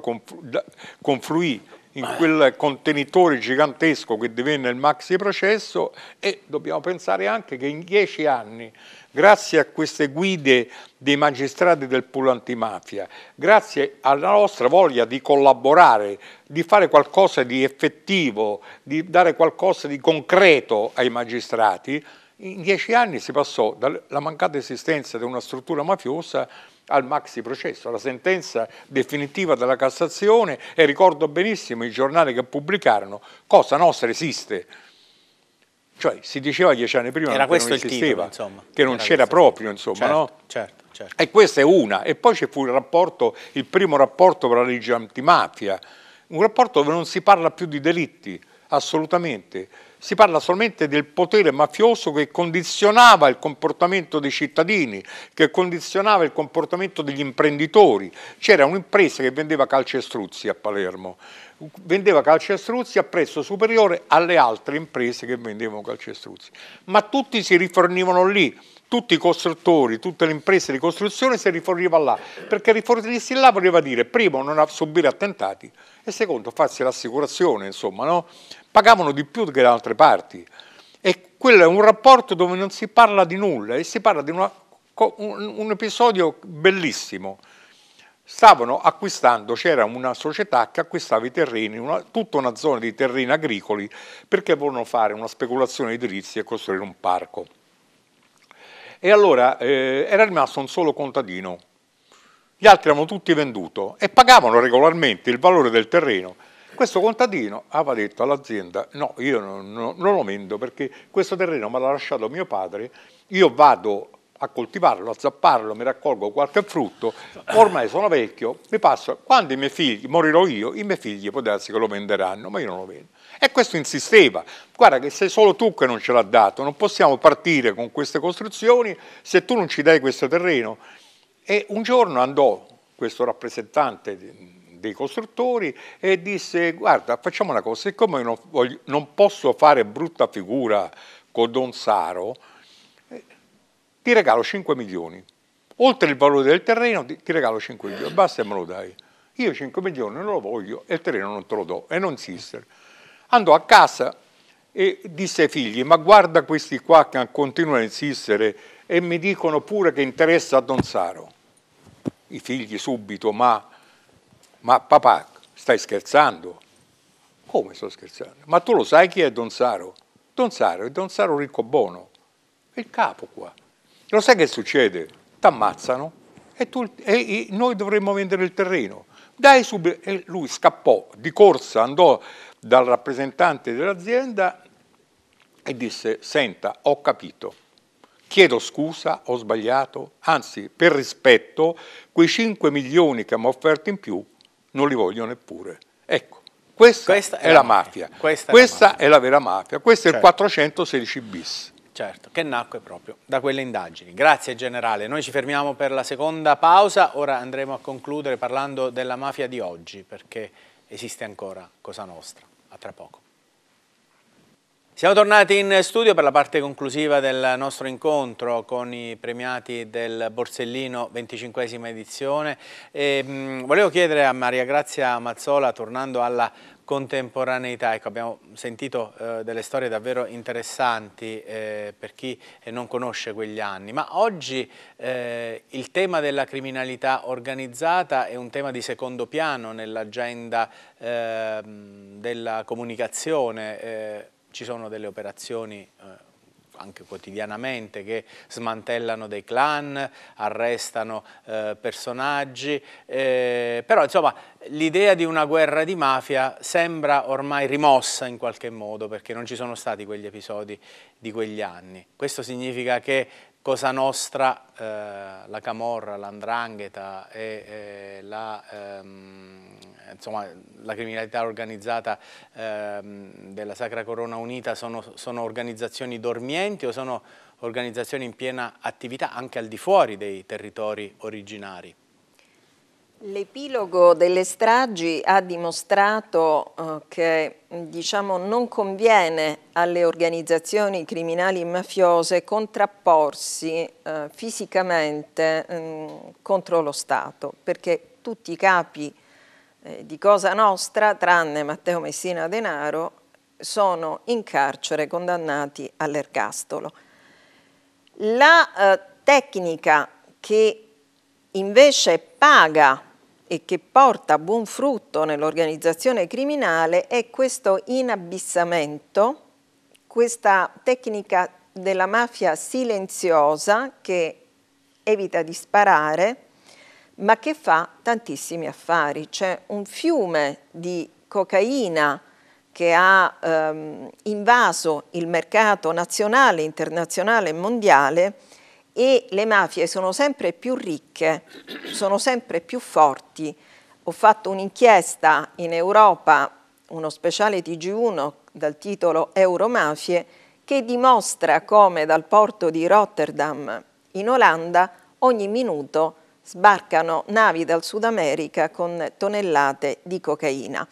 confluì in quel contenitore gigantesco che divenne il maxi processo e dobbiamo pensare anche che in dieci anni, grazie a queste guide dei magistrati del pool antimafia, grazie alla nostra voglia di collaborare, di fare qualcosa di effettivo, di dare qualcosa di concreto ai magistrati, in dieci anni si passò dalla mancata esistenza di una struttura mafiosa al maxi processo, alla sentenza definitiva della Cassazione e ricordo benissimo i giornali che pubblicarono Cosa Nostra esiste. Cioè si diceva dieci anni prima Era che non esisteva, titolo, che non c'era proprio, insomma, certo, no? Certo, certo. E questa è una. E poi ci fu il rapporto, il primo rapporto per la legge antimafia, un rapporto dove non si parla più di delitti, assolutamente si parla solamente del potere mafioso che condizionava il comportamento dei cittadini, che condizionava il comportamento degli imprenditori. C'era un'impresa che vendeva calcestruzzi a Palermo, vendeva calcestruzzi a prezzo superiore alle altre imprese che vendevano calcestruzzi, ma tutti si rifornivano lì. Tutti i costruttori, tutte le imprese di costruzione si rifornivano là, perché rifornirsi là voleva dire primo non subire attentati e secondo farsi l'assicurazione, insomma, no? pagavano di più che da altre parti. E quello è un rapporto dove non si parla di nulla e si parla di una, un, un episodio bellissimo. Stavano acquistando, c'era una società che acquistava i terreni, una, tutta una zona di terreni agricoli perché volevano fare una speculazione edilizia e costruire un parco. E allora eh, era rimasto un solo contadino, gli altri avevano tutti venduto e pagavano regolarmente il valore del terreno. Questo contadino aveva detto all'azienda no, io non, non, non lo vendo perché questo terreno me l'ha lasciato mio padre, io vado a coltivarlo, a zapparlo, mi raccolgo qualche frutto, ormai sono vecchio, mi passo, quando i miei figli, morirò io, i miei figli può che lo venderanno, ma io non lo vendo. E questo insisteva, guarda che sei solo tu che non ce l'ha dato, non possiamo partire con queste costruzioni se tu non ci dai questo terreno. E un giorno andò questo rappresentante dei costruttori e disse guarda facciamo una cosa, siccome non, voglio, non posso fare brutta figura con Don Saro, eh, ti regalo 5 milioni, oltre il valore del terreno ti, ti regalo 5 milioni, basta e me lo dai. Io 5 milioni non lo voglio e il terreno non te lo do e non insistere. Andò a casa e disse ai figli ma guarda questi qua che continuano a insistere e mi dicono pure che interessa a Don Saro. I figli subito ma ma papà, stai scherzando? Come sto scherzando? Ma tu lo sai chi è Don Saro? Don Saro è Don Saro Riccobono, è il capo qua. Lo sai che succede? T'ammazzano e, tu, e, noi dovremmo vendere il terreno. Dai subito. E lui scappò di corsa, andò dal rappresentante dell'azienda e disse, senta, ho capito, chiedo scusa, ho sbagliato, anzi, per rispetto, quei 5 milioni che mi ha offerto in più non li voglio neppure. Ecco, questa, questa è, è, la mafia, mafia. Questa, questa è, la mafia. è, la vera mafia, questo certo. è il 416 certo. bis. Certo, che nacque proprio da quelle indagini. Grazie generale, noi ci fermiamo per la seconda pausa, ora andremo a concludere parlando della mafia di oggi, perché esiste ancora Cosa Nostra. A tra poco. Siamo tornati in studio per la parte conclusiva del nostro incontro con i premiati del Borsellino 25 edizione. E, ehm, mh, volevo chiedere a Maria Grazia Mazzola, tornando alla contemporaneità, ecco, abbiamo sentito eh, delle storie davvero interessanti eh, per chi eh, non conosce quegli anni, ma oggi eh, il tema della criminalità organizzata è un tema di secondo piano nell'agenda ehm, della comunicazione eh, ci sono delle operazioni eh, anche quotidianamente che smantellano dei clan, arrestano eh, personaggi, eh, però insomma l'idea di una guerra di mafia sembra ormai rimossa in qualche modo perché non ci sono stati quegli episodi di quegli anni. Questo significa che Cosa Nostra, eh, la Camorra, l'Andrangheta e eh, la... Ehm, insomma, la criminalità organizzata ehm, della Sacra Corona Unita sono, sono, organizzazioni dormienti o sono organizzazioni in piena attività anche al di fuori dei territori originari? L'epilogo delle stragi ha dimostrato eh, che diciamo, non conviene alle organizzazioni criminali mafiose contrapporsi eh, fisicamente eh, contro lo Stato, perché tutti i capi eh, di Cosa Nostra, tranne Matteo Messina Denaro, sono in carcere condannati all'ergastolo. La eh, tecnica che invece paga e che porta buon frutto nell'organizzazione criminale è questo inabissamento, questa tecnica della mafia silenziosa che evita di sparare, ma che fa tantissimi affari. C'è un fiume di cocaina che ha ehm, invaso il mercato nazionale, internazionale e mondiale e le mafie sono sempre più ricche, sono sempre più forti. Ho fatto un'inchiesta in Europa, uno speciale TG1 dal titolo Euromafie, che dimostra come dal porto di Rotterdam in Olanda ogni minuto sbarcano navi dal Sud America con tonnellate di cocaina.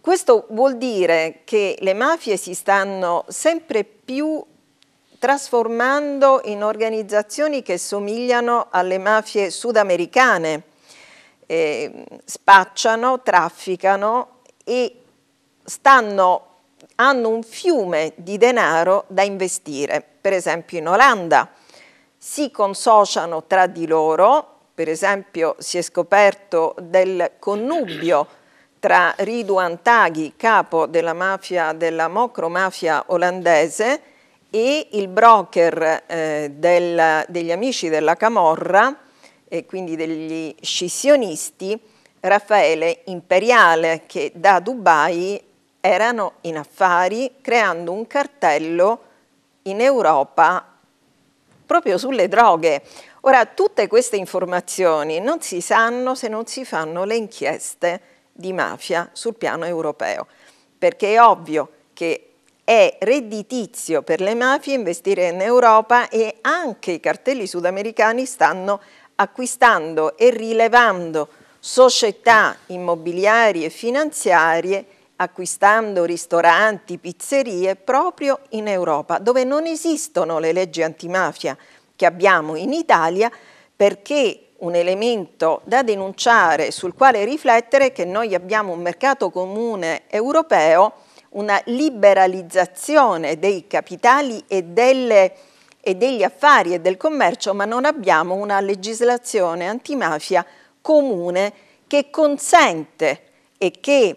Questo vuol dire che le mafie si stanno sempre più trasformando in organizzazioni che somigliano alle mafie sudamericane, eh, spacciano, trafficano e stanno, hanno un fiume di denaro da investire, per esempio in Olanda. Si consociano tra di loro per esempio si è scoperto del connubio tra Ridouan Taghi, capo della mafia, della macromafia olandese, e il broker eh, del, degli amici della Camorra, e quindi degli scissionisti, Raffaele Imperiale, che da Dubai erano in affari creando un cartello in Europa proprio sulle droghe. Ora, tutte queste informazioni non si sanno se non si fanno le inchieste di mafia sul piano europeo, perché è ovvio che è redditizio per le mafie investire in Europa e anche i cartelli sudamericani stanno acquistando e rilevando società immobiliari e finanziarie acquistando ristoranti, pizzerie proprio in Europa, dove non esistono le leggi antimafia, che abbiamo in Italia perché un elemento da denunciare sul quale riflettere è che noi abbiamo un mercato comune europeo, una liberalizzazione dei capitali e, delle, e degli affari e del commercio, ma non abbiamo una legislazione antimafia comune che consente e che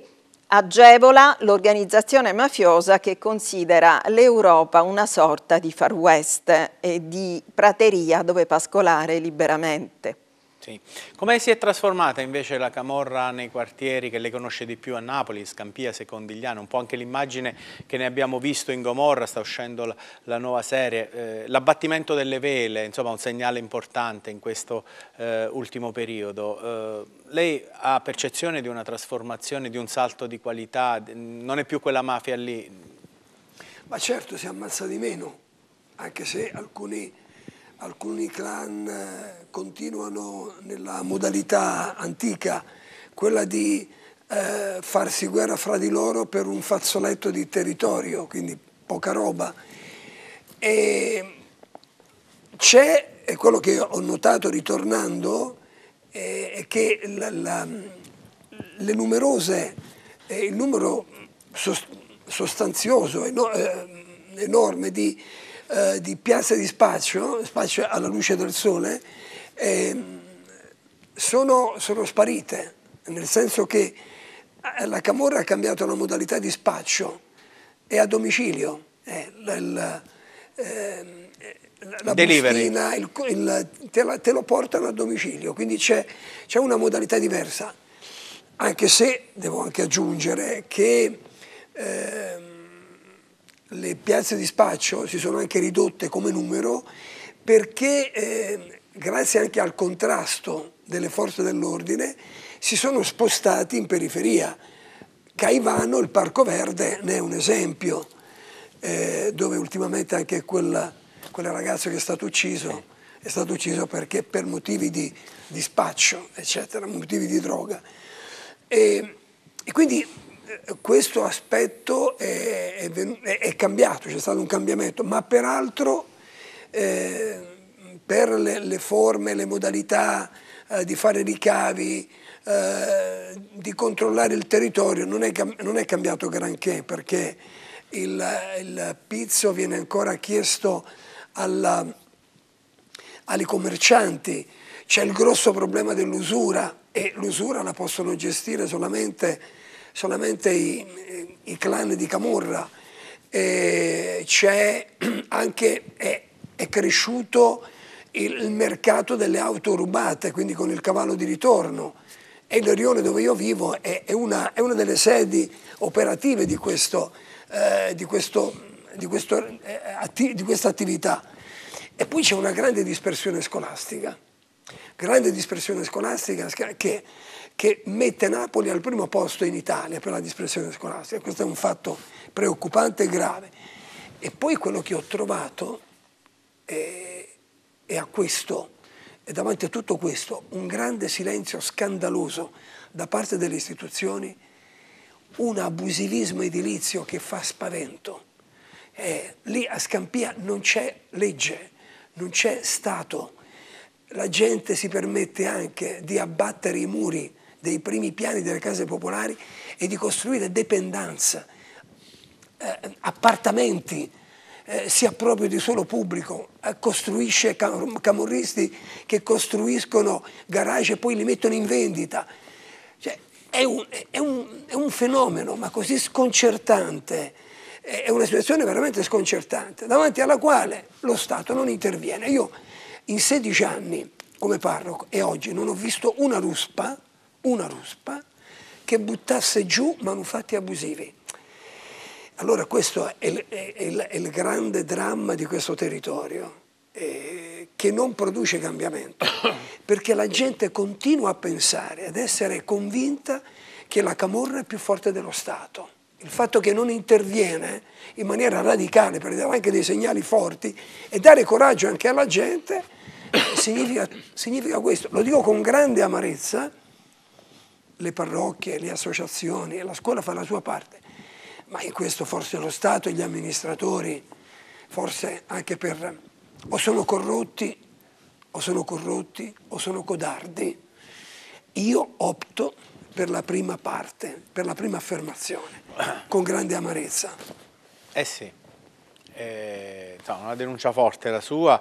agevola l'organizzazione mafiosa che considera l'Europa una sorta di far west e di prateria dove pascolare liberamente. Sì. Come si è trasformata invece la Camorra nei quartieri che lei conosce di più a Napoli, Scampia, Secondigliano, un po' anche l'immagine che ne abbiamo visto in Gomorra, sta uscendo la, la nuova serie, eh, l'abbattimento delle vele, insomma un segnale importante in questo eh, ultimo periodo. Eh, lei ha percezione di una trasformazione, di un salto di qualità, non è più quella mafia lì? Ma certo si ammazza di meno, anche se alcuni, alcuni clan eh, continuano nella modalità antica, quella di eh, farsi guerra fra di loro per un fazzoletto di territorio, quindi poca roba. E c'è, e quello che ho notato ritornando, è che la, la, le numerose, eh, il numero sostanzioso, eh, enorme di, eh, di piazze di spazio, spazio alla luce del sole, eh, sono, sono sparite, nel senso che eh, la Camorra ha cambiato la modalità di spaccio, è a domicilio. Eh, la, la, eh, la bustina, il, il, te, la, te, lo portano a domicilio, quindi c'è, una modalità diversa, anche se devo anche aggiungere che eh, le piazze di spaccio si sono anche ridotte come numero perché ehm, grazie anche al contrasto delle forze dell'ordine, si sono spostati in periferia. Caivano, il Parco Verde, ne è un esempio, eh, dove ultimamente anche quel, quel, ragazzo che è stato ucciso è stato ucciso perché per motivi di, di spaccio, eccetera, motivi di droga. E, e quindi eh, questo aspetto è, è, è cambiato, c'è stato un cambiamento, ma peraltro eh, per le, le forme, le modalità eh, di fare ricavi, eh, di controllare il territorio, non è, non è cambiato granché perché il, il, pizzo viene ancora chiesto alla, ai commercianti, c'è il grosso problema dell'usura e l'usura la possono gestire solamente, solamente i, i, clan di Camorra. c'è anche, è, è cresciuto il mercato delle auto rubate, quindi con il cavallo di ritorno. E rione dove io vivo è, è, una, è una, delle sedi operative di, questo, eh, di, questo, di, questo, eh, atti, di questa attività. E poi c'è una grande dispersione scolastica, grande dispersione scolastica che, che mette Napoli al primo posto in Italia per la dispersione scolastica. Questo è un fatto preoccupante e grave. E poi quello che ho trovato... Eh, e a questo, e davanti a tutto questo, un grande silenzio scandaloso da parte delle istituzioni, un abusivismo edilizio che fa spavento. Eh, lì a Scampia non c'è legge, non c'è Stato. La gente si permette anche di abbattere i muri dei primi piani delle case popolari e di costruire dependenza, eh, appartamenti eh, si appropria di solo pubblico, eh, costruisce cam- camorristi che costruiscono garage e poi li mettono in vendita. Cioè, è, un, è, un, è un fenomeno, ma così sconcertante, è una situazione veramente sconcertante, davanti alla quale lo Stato non interviene. Io in 16 anni come parroco e oggi non ho visto una ruspa, una ruspa che buttasse giù manufatti abusivi. Allora questo è il, è il, è il grande dramma di questo territorio, eh, che non produce cambiamento, perché la gente continua a pensare, ad essere convinta che la Camorra è più forte dello Stato. Il fatto che non interviene in maniera radicale per dare anche dei segnali forti e dare coraggio anche alla gente significa, significa questo. Lo dico con grande amarezza, le parrocchie, le associazioni la scuola fa la sua parte, ma in questo forse lo Stato e gli amministratori, forse anche per... o sono corrotti, o sono corrotti, o sono codardi. Io opto per la prima parte, per la prima affermazione, con grande amarezza. Eh sì, eh, una denuncia forte la sua,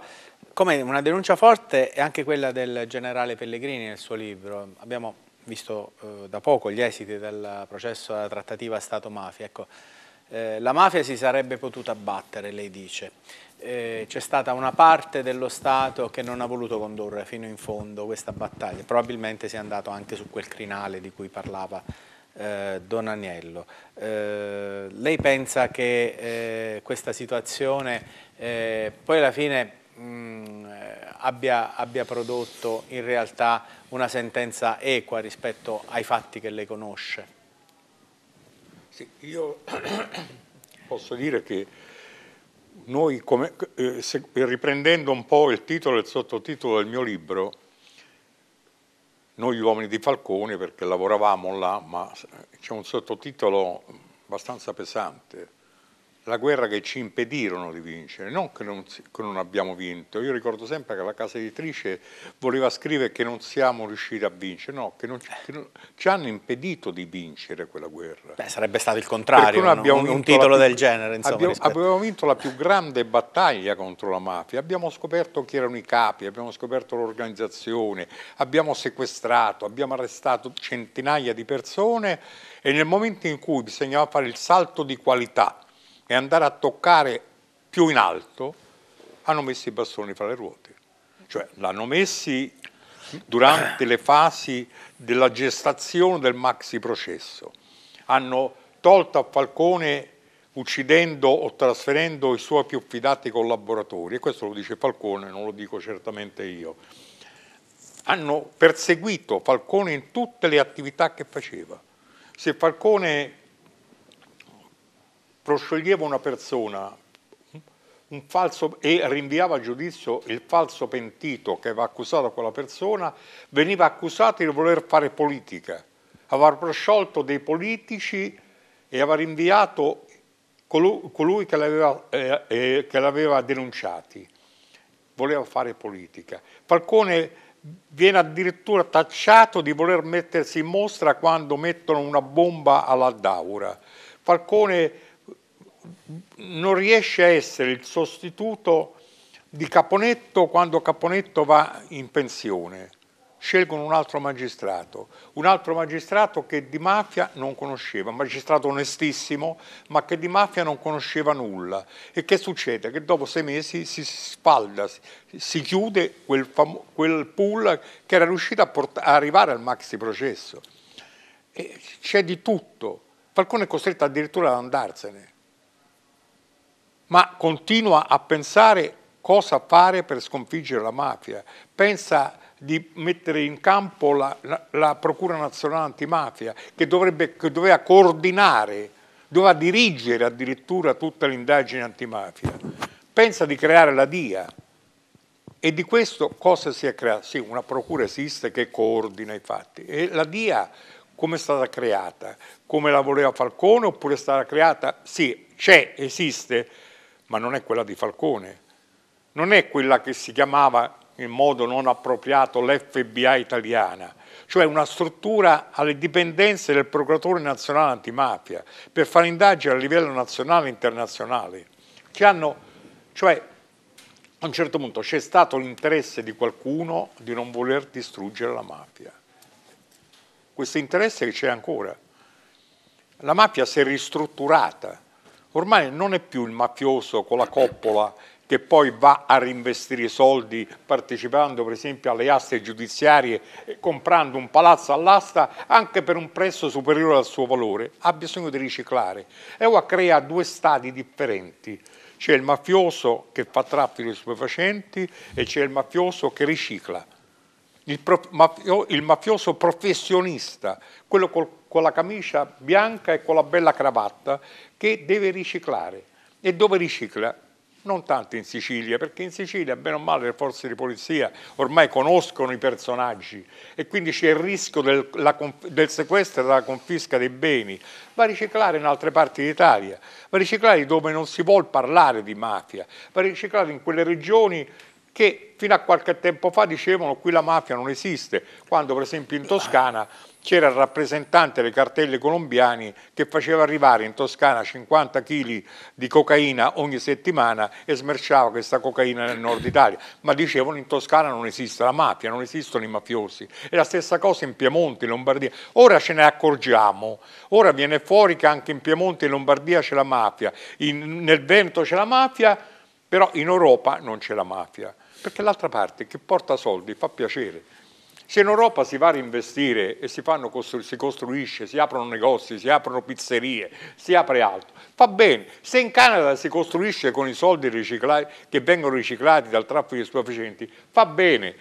come una denuncia forte è anche quella del generale Pellegrini nel suo libro. Abbiamo visto eh, da poco gli esiti del processo della trattativa Stato-mafia. Ecco, eh, la mafia si sarebbe potuta battere, lei dice. Eh, C'è stata una parte dello Stato che non ha voluto condurre fino in fondo questa battaglia. Probabilmente si è andato anche su quel crinale di cui parlava eh, Don Agnello. Eh, lei pensa che eh, questa situazione poi alla fine mh, mm, abbia, abbia prodotto in realtà una sentenza equa rispetto ai fatti che lei conosce? Sì, io posso dire che noi, come, eh, se, riprendendo un po' il titolo e il sottotitolo del mio libro, noi gli uomini di Falcone, perché lavoravamo là, ma c'è un sottotitolo abbastanza pesante, la guerra che ci impedirono di vincere, non che, non che, non abbiamo vinto. Io ricordo sempre che la casa editrice voleva scrivere che non siamo riusciti a vincere, no, che, non, che non, ci hanno impedito di vincere quella guerra. Beh, sarebbe stato il contrario, un, un, titolo più, del genere. Insomma, abbiamo, abbiamo, vinto la più grande battaglia contro la mafia, abbiamo scoperto chi erano i capi, abbiamo scoperto l'organizzazione, abbiamo sequestrato, abbiamo arrestato centinaia di persone e nel momento in cui bisognava fare il salto di qualità, e andare a toccare più in alto, hanno messo i bastoni fra le ruote. Cioè l'hanno messi durante le fasi della gestazione del maxi processo. Hanno tolto a Falcone uccidendo o trasferendo i suoi più fidati collaboratori, e questo lo dice Falcone, non lo dico certamente io. Hanno perseguito Falcone in tutte le attività che faceva. Se Falcone proscioglieva una persona un falso, e rinviava a giudizio il falso pentito che aveva accusato quella persona, veniva accusato di voler fare politica, aveva prosciolto dei politici e aveva rinviato colui, colui che l'aveva eh, eh, che l'aveva denunciati. Voleva fare politica. Falcone viene addirittura tacciato di voler mettersi in mostra quando mettono una bomba alla Daura. Falcone non riesce a essere il sostituto di Caponetto quando Caponetto va in pensione. Scelgono un altro magistrato, un altro magistrato che di mafia non conosceva, un magistrato onestissimo, ma che di mafia non conosceva nulla. E che succede? Che dopo sei mesi si spalda, si chiude quel, quel pool che era riuscito a, a arrivare al maxi processo. C'è di tutto. Falcone è costretto addirittura ad andarsene ma continua a pensare cosa fare per sconfiggere la mafia. Pensa di mettere in campo la, la, la Procura Nazionale Antimafia che, dovrebbe, che doveva coordinare, doveva dirigere addirittura tutta l'indagine antimafia. Pensa di creare la DIA. E di questo cosa si è creata? Sì, una procura esiste che coordina i fatti. E la DIA come è stata creata? Come la voleva Falcone oppure è stata creata? Sì, c'è, esiste, ma non è quella di Falcone, non è quella che si chiamava in modo non appropriato l'FBI italiana, cioè una struttura alle dipendenze del procuratore nazionale antimafia per fare indagini a livello nazionale e internazionale, che hanno, cioè a un certo punto c'è stato l'interesse di qualcuno di non voler distruggere la mafia. Questo interesse che c'è ancora. La mafia si è ristrutturata ormai non è più il mafioso con la coppola che poi va a reinvestire i soldi partecipando per esempio alle aste giudiziarie, eh, comprando un palazzo all'asta anche per un prezzo superiore al suo valore, ha bisogno di riciclare. EUA crea due stati differenti, c'è il mafioso che fa traffico di stupefacenti e c'è il mafioso che ricicla il, pro, mafio, il mafioso professionista, quello col, con la camicia bianca e con la bella cravatta, che deve riciclare. E dove ricicla? non tanto in Sicilia, perché in Sicilia, bene o male, le forze di polizia ormai conoscono i personaggi e quindi c'è il rischio del, la, del sequestro e della confisca dei beni. Va a riciclare in altre parti d'Italia, va a riciclare dove non si vuole parlare di mafia, va a riciclare in quelle regioni che fino a qualche tempo fa dicevano qui la mafia non esiste, quando per esempio in Toscana c'era il rappresentante dei cartelli colombiani che faceva arrivare in Toscana 50 kg di cocaina ogni settimana e smerciava questa cocaina nel nord Italia, ma dicevano in Toscana non esiste la mafia, non esistono i mafiosi. E la stessa cosa in Piemonte, in Lombardia. Ora ce ne accorgiamo, ora viene fuori che anche in Piemonte e in Lombardia c'è la mafia, in, nel Vento c'è la mafia, però in Europa non c'è la mafia perché l'altra parte che porta soldi fa piacere. Se in Europa si va a investire e si, costru si, costruisce, si aprono negozi, si aprono pizzerie, si apre altro, fa bene. Se in Canada si costruisce con i soldi che vengono riciclati dal traffico di stupefacenti, fa bene.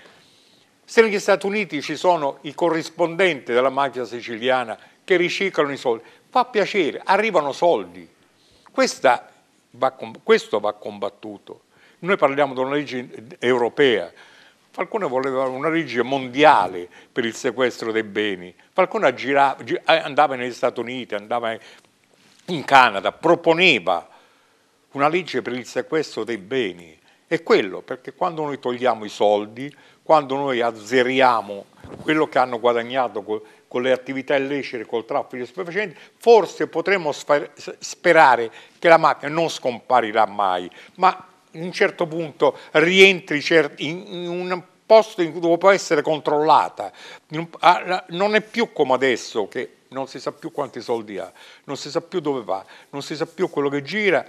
Se negli Stati Uniti ci sono i corrispondenti della mafia siciliana che riciclano i soldi, fa piacere, arrivano soldi. Va, questo va combattuto. Noi parliamo di una legge europea, Falcone voleva una legge mondiale per il sequestro dei beni. Falcone aggirava, andava negli Stati Uniti, andava in Canada, proponeva una legge per il sequestro dei beni. E quello, perché quando noi togliamo i soldi, quando noi azzeriamo quello che hanno guadagnato con le attività illecite, col traffico di stupefacenti, forse potremo sperare che la mafia non scomparirà mai, ma in un certo punto rientri in un posto in cui può essere controllata, ah, non è più come adesso che non si sa più quanti soldi ha, non si sa più dove va, non si sa più quello che gira,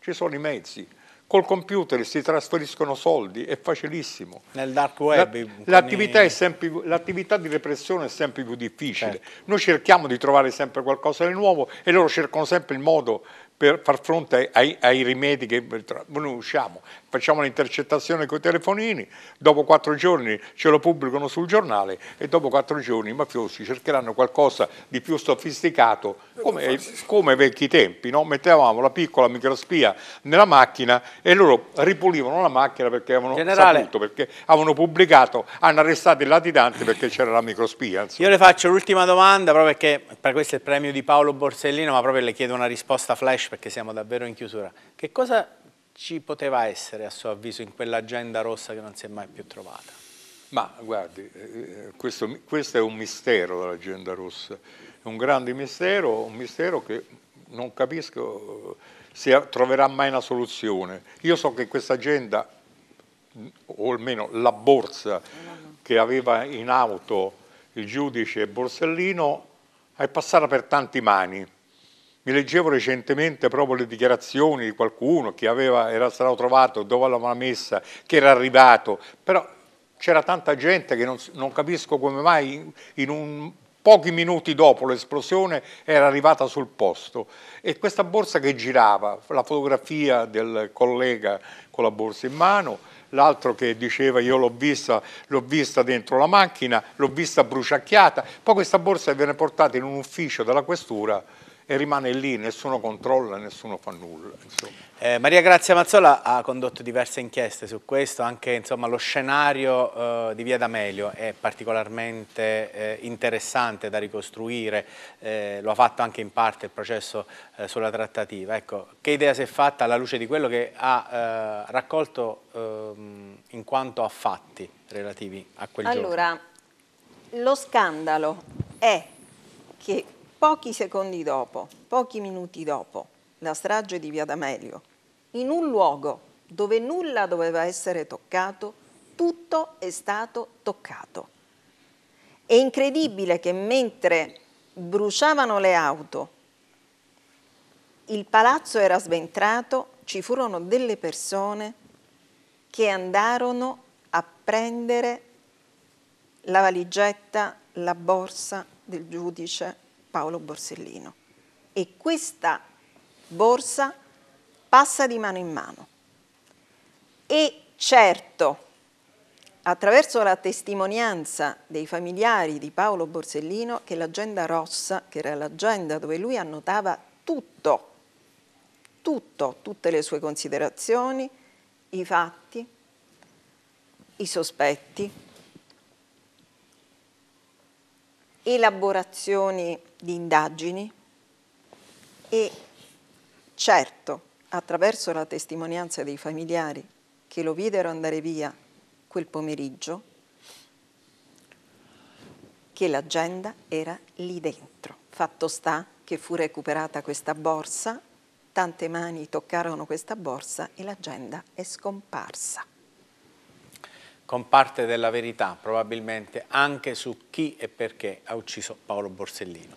ci sono i mezzi. Col computer si trasferiscono soldi, è facilissimo. Nel dark web. l'attività, i... sempre, l'attività di repressione è sempre più difficile. Certo. Noi cerchiamo di trovare sempre qualcosa di nuovo e loro cercano sempre il modo per far fronte ai, ai rimedi che eh, noi usciamo facciamo l'intercettazione con i telefonini, dopo quattro giorni ce lo pubblicano sul giornale e dopo quattro giorni i mafiosi cercheranno qualcosa di più sofisticato, come, come vecchi tempi, no? mettevamo la piccola microspia nella macchina e loro ripulivano la macchina perché avevano Generale, saputo, perché avevano pubblicato, hanno arrestato il latitante perché c'era la microspia. Insomma. Io le faccio l'ultima domanda, proprio perché per questo è il premio di Paolo Borsellino, ma proprio le chiedo una risposta flash perché siamo davvero in chiusura. Che cosa ci poteva essere a suo avviso in quell'agenda rossa che non si è mai più trovata? Ma guardi, eh, eh, questo, questo è un mistero l'agenda rossa, un grande mistero, un mistero che non capisco eh, se troverà mai una soluzione. Io so che questa agenda, o almeno la borsa che aveva in auto il giudice Borsellino, è passata per tanti mani mi leggevo recentemente proprio le dichiarazioni di qualcuno che aveva, era stato trovato dopo la messa, che era arrivato, però c'era tanta gente che non, non capisco come mai in, in un pochi minuti dopo l'esplosione era arrivata sul posto e questa borsa che girava, la fotografia del collega con la borsa in mano, l'altro che diceva io l'ho vista, vista, dentro la macchina, l'ho vista bruciacchiata, poi questa borsa viene portata in un ufficio della questura e rimane lì, nessuno controlla, nessuno fa nulla. Eh, Maria Grazia Mazzola ha condotto diverse inchieste su questo, anche insomma, lo scenario eh, di Via D'Amelio è particolarmente eh, interessante da ricostruire, eh, lo ha fatto anche in parte il processo eh, sulla trattativa. Ecco, che idea si è fatta alla luce di quello che ha eh, raccolto ehm, in quanto a fatti relativi a quel allora, giorno? Allora, lo scandalo è che Pochi secondi dopo, pochi minuti dopo, la strage di Via D'Amelio, in un luogo dove nulla doveva essere toccato, tutto è stato toccato. È incredibile che mentre bruciavano le auto, il palazzo era sventrato, ci furono delle persone che andarono a prendere la valigetta, la borsa del giudice Paolo Borsellino. E questa borsa passa di mano in mano. E certo, attraverso la testimonianza dei familiari di Paolo Borsellino, che l'agenda rossa, che era l'agenda dove lui annotava tutto, tutto, tutte le sue considerazioni, i fatti, i sospetti, elaborazioni di indagini e certo attraverso la testimonianza dei familiari che lo videro andare via quel pomeriggio, che l'agenda era lì dentro. Fatto sta che fu recuperata questa borsa, tante mani toccarono questa borsa e l'agenda è scomparsa con parte della verità probabilmente anche su chi e perché ha ucciso Paolo Borsellino.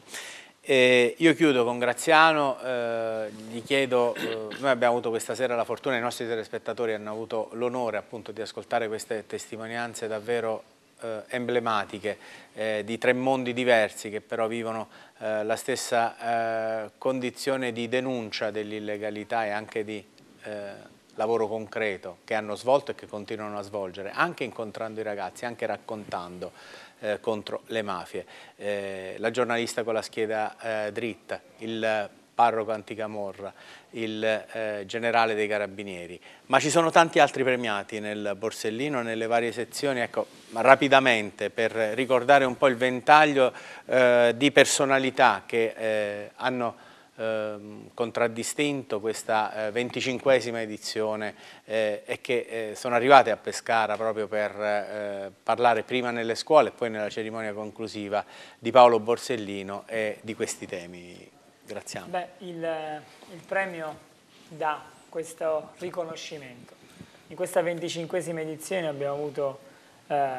Eh, io chiudo con Graziano, eh, gli chiedo, eh, noi abbiamo avuto questa sera la fortuna, i nostri telespettatori hanno avuto l'onore appunto di ascoltare queste testimonianze davvero eh, emblematiche eh, di tre mondi diversi che però vivono eh, la stessa condizione di denuncia dell'illegalità e anche di lavoro concreto che hanno svolto e che continuano a svolgere, anche incontrando i ragazzi, anche raccontando eh, contro le mafie. Eh, la giornalista con la scheda eh, dritta, il parroco anticamorra, il eh, generale dei carabinieri, ma ci sono tanti altri premiati nel Borsellino, nelle varie sezioni, ecco, rapidamente per ricordare un po' il ventaglio eh, di personalità che eh, hanno Ehm, contraddistinto questa eh, venticinquesima edizione eh, e che eh, sono arrivate a Pescara proprio per parlare prima nelle scuole e poi nella cerimonia conclusiva di Paolo Borsellino e di questi temi. Graziamo. Beh, il, il premio dà questo riconoscimento. In questa venticinquesima edizione abbiamo avuto eh,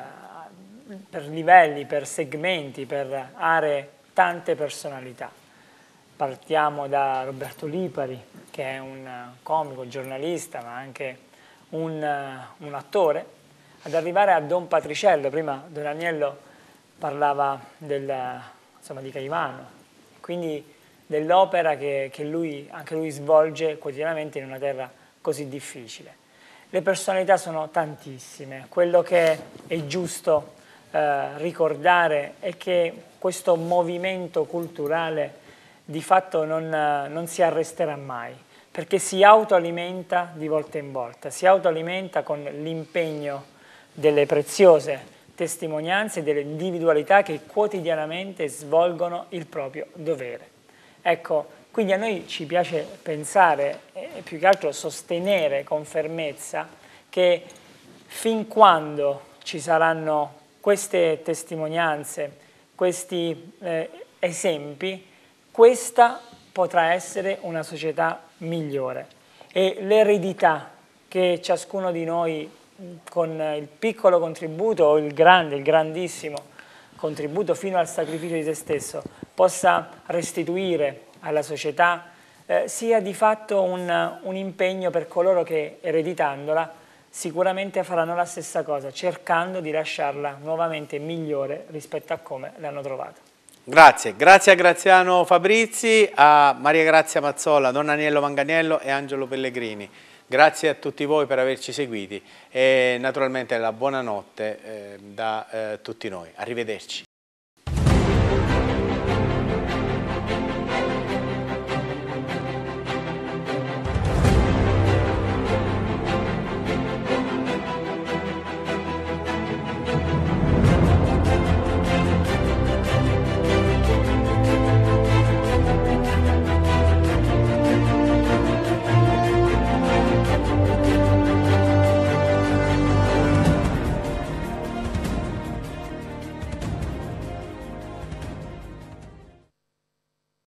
per livelli, per segmenti, per aree tante personalità Partiamo da Roberto Lipari, che è un eh, comico, giornalista, ma anche un, eh, un attore, ad arrivare a Don Patriciello. Prima Don Agnello parlava del, insomma, di Caivano, quindi dell'opera che, che lui, anche lui svolge quotidianamente in una terra così difficile. Le personalità sono tantissime, quello che è giusto eh, ricordare è che questo movimento culturale di fatto non, non si arresterà mai, perché si autoalimenta di volta in volta, si autoalimenta con l'impegno delle preziose testimonianze delle individualità che quotidianamente svolgono il proprio dovere. Ecco, quindi a noi ci piace pensare e più che altro sostenere con fermezza che fin quando ci saranno queste testimonianze, questi eh, esempi, questa potrà essere una società migliore e l'eredità che ciascuno di noi con il piccolo contributo o il grande, il grandissimo contributo fino al sacrificio di se stesso possa restituire alla società eh, sia di fatto un, un impegno per coloro che ereditandola sicuramente faranno la stessa cosa cercando di lasciarla nuovamente migliore rispetto a come l'hanno trovata. Grazie, grazie a Graziano Fabrizi, a Maria Grazia Mazzola, Don Aniello Manganiello e Angelo Pellegrini. Grazie a tutti voi per averci seguiti e naturalmente la buonanotte eh, da eh, tutti noi. Arrivederci.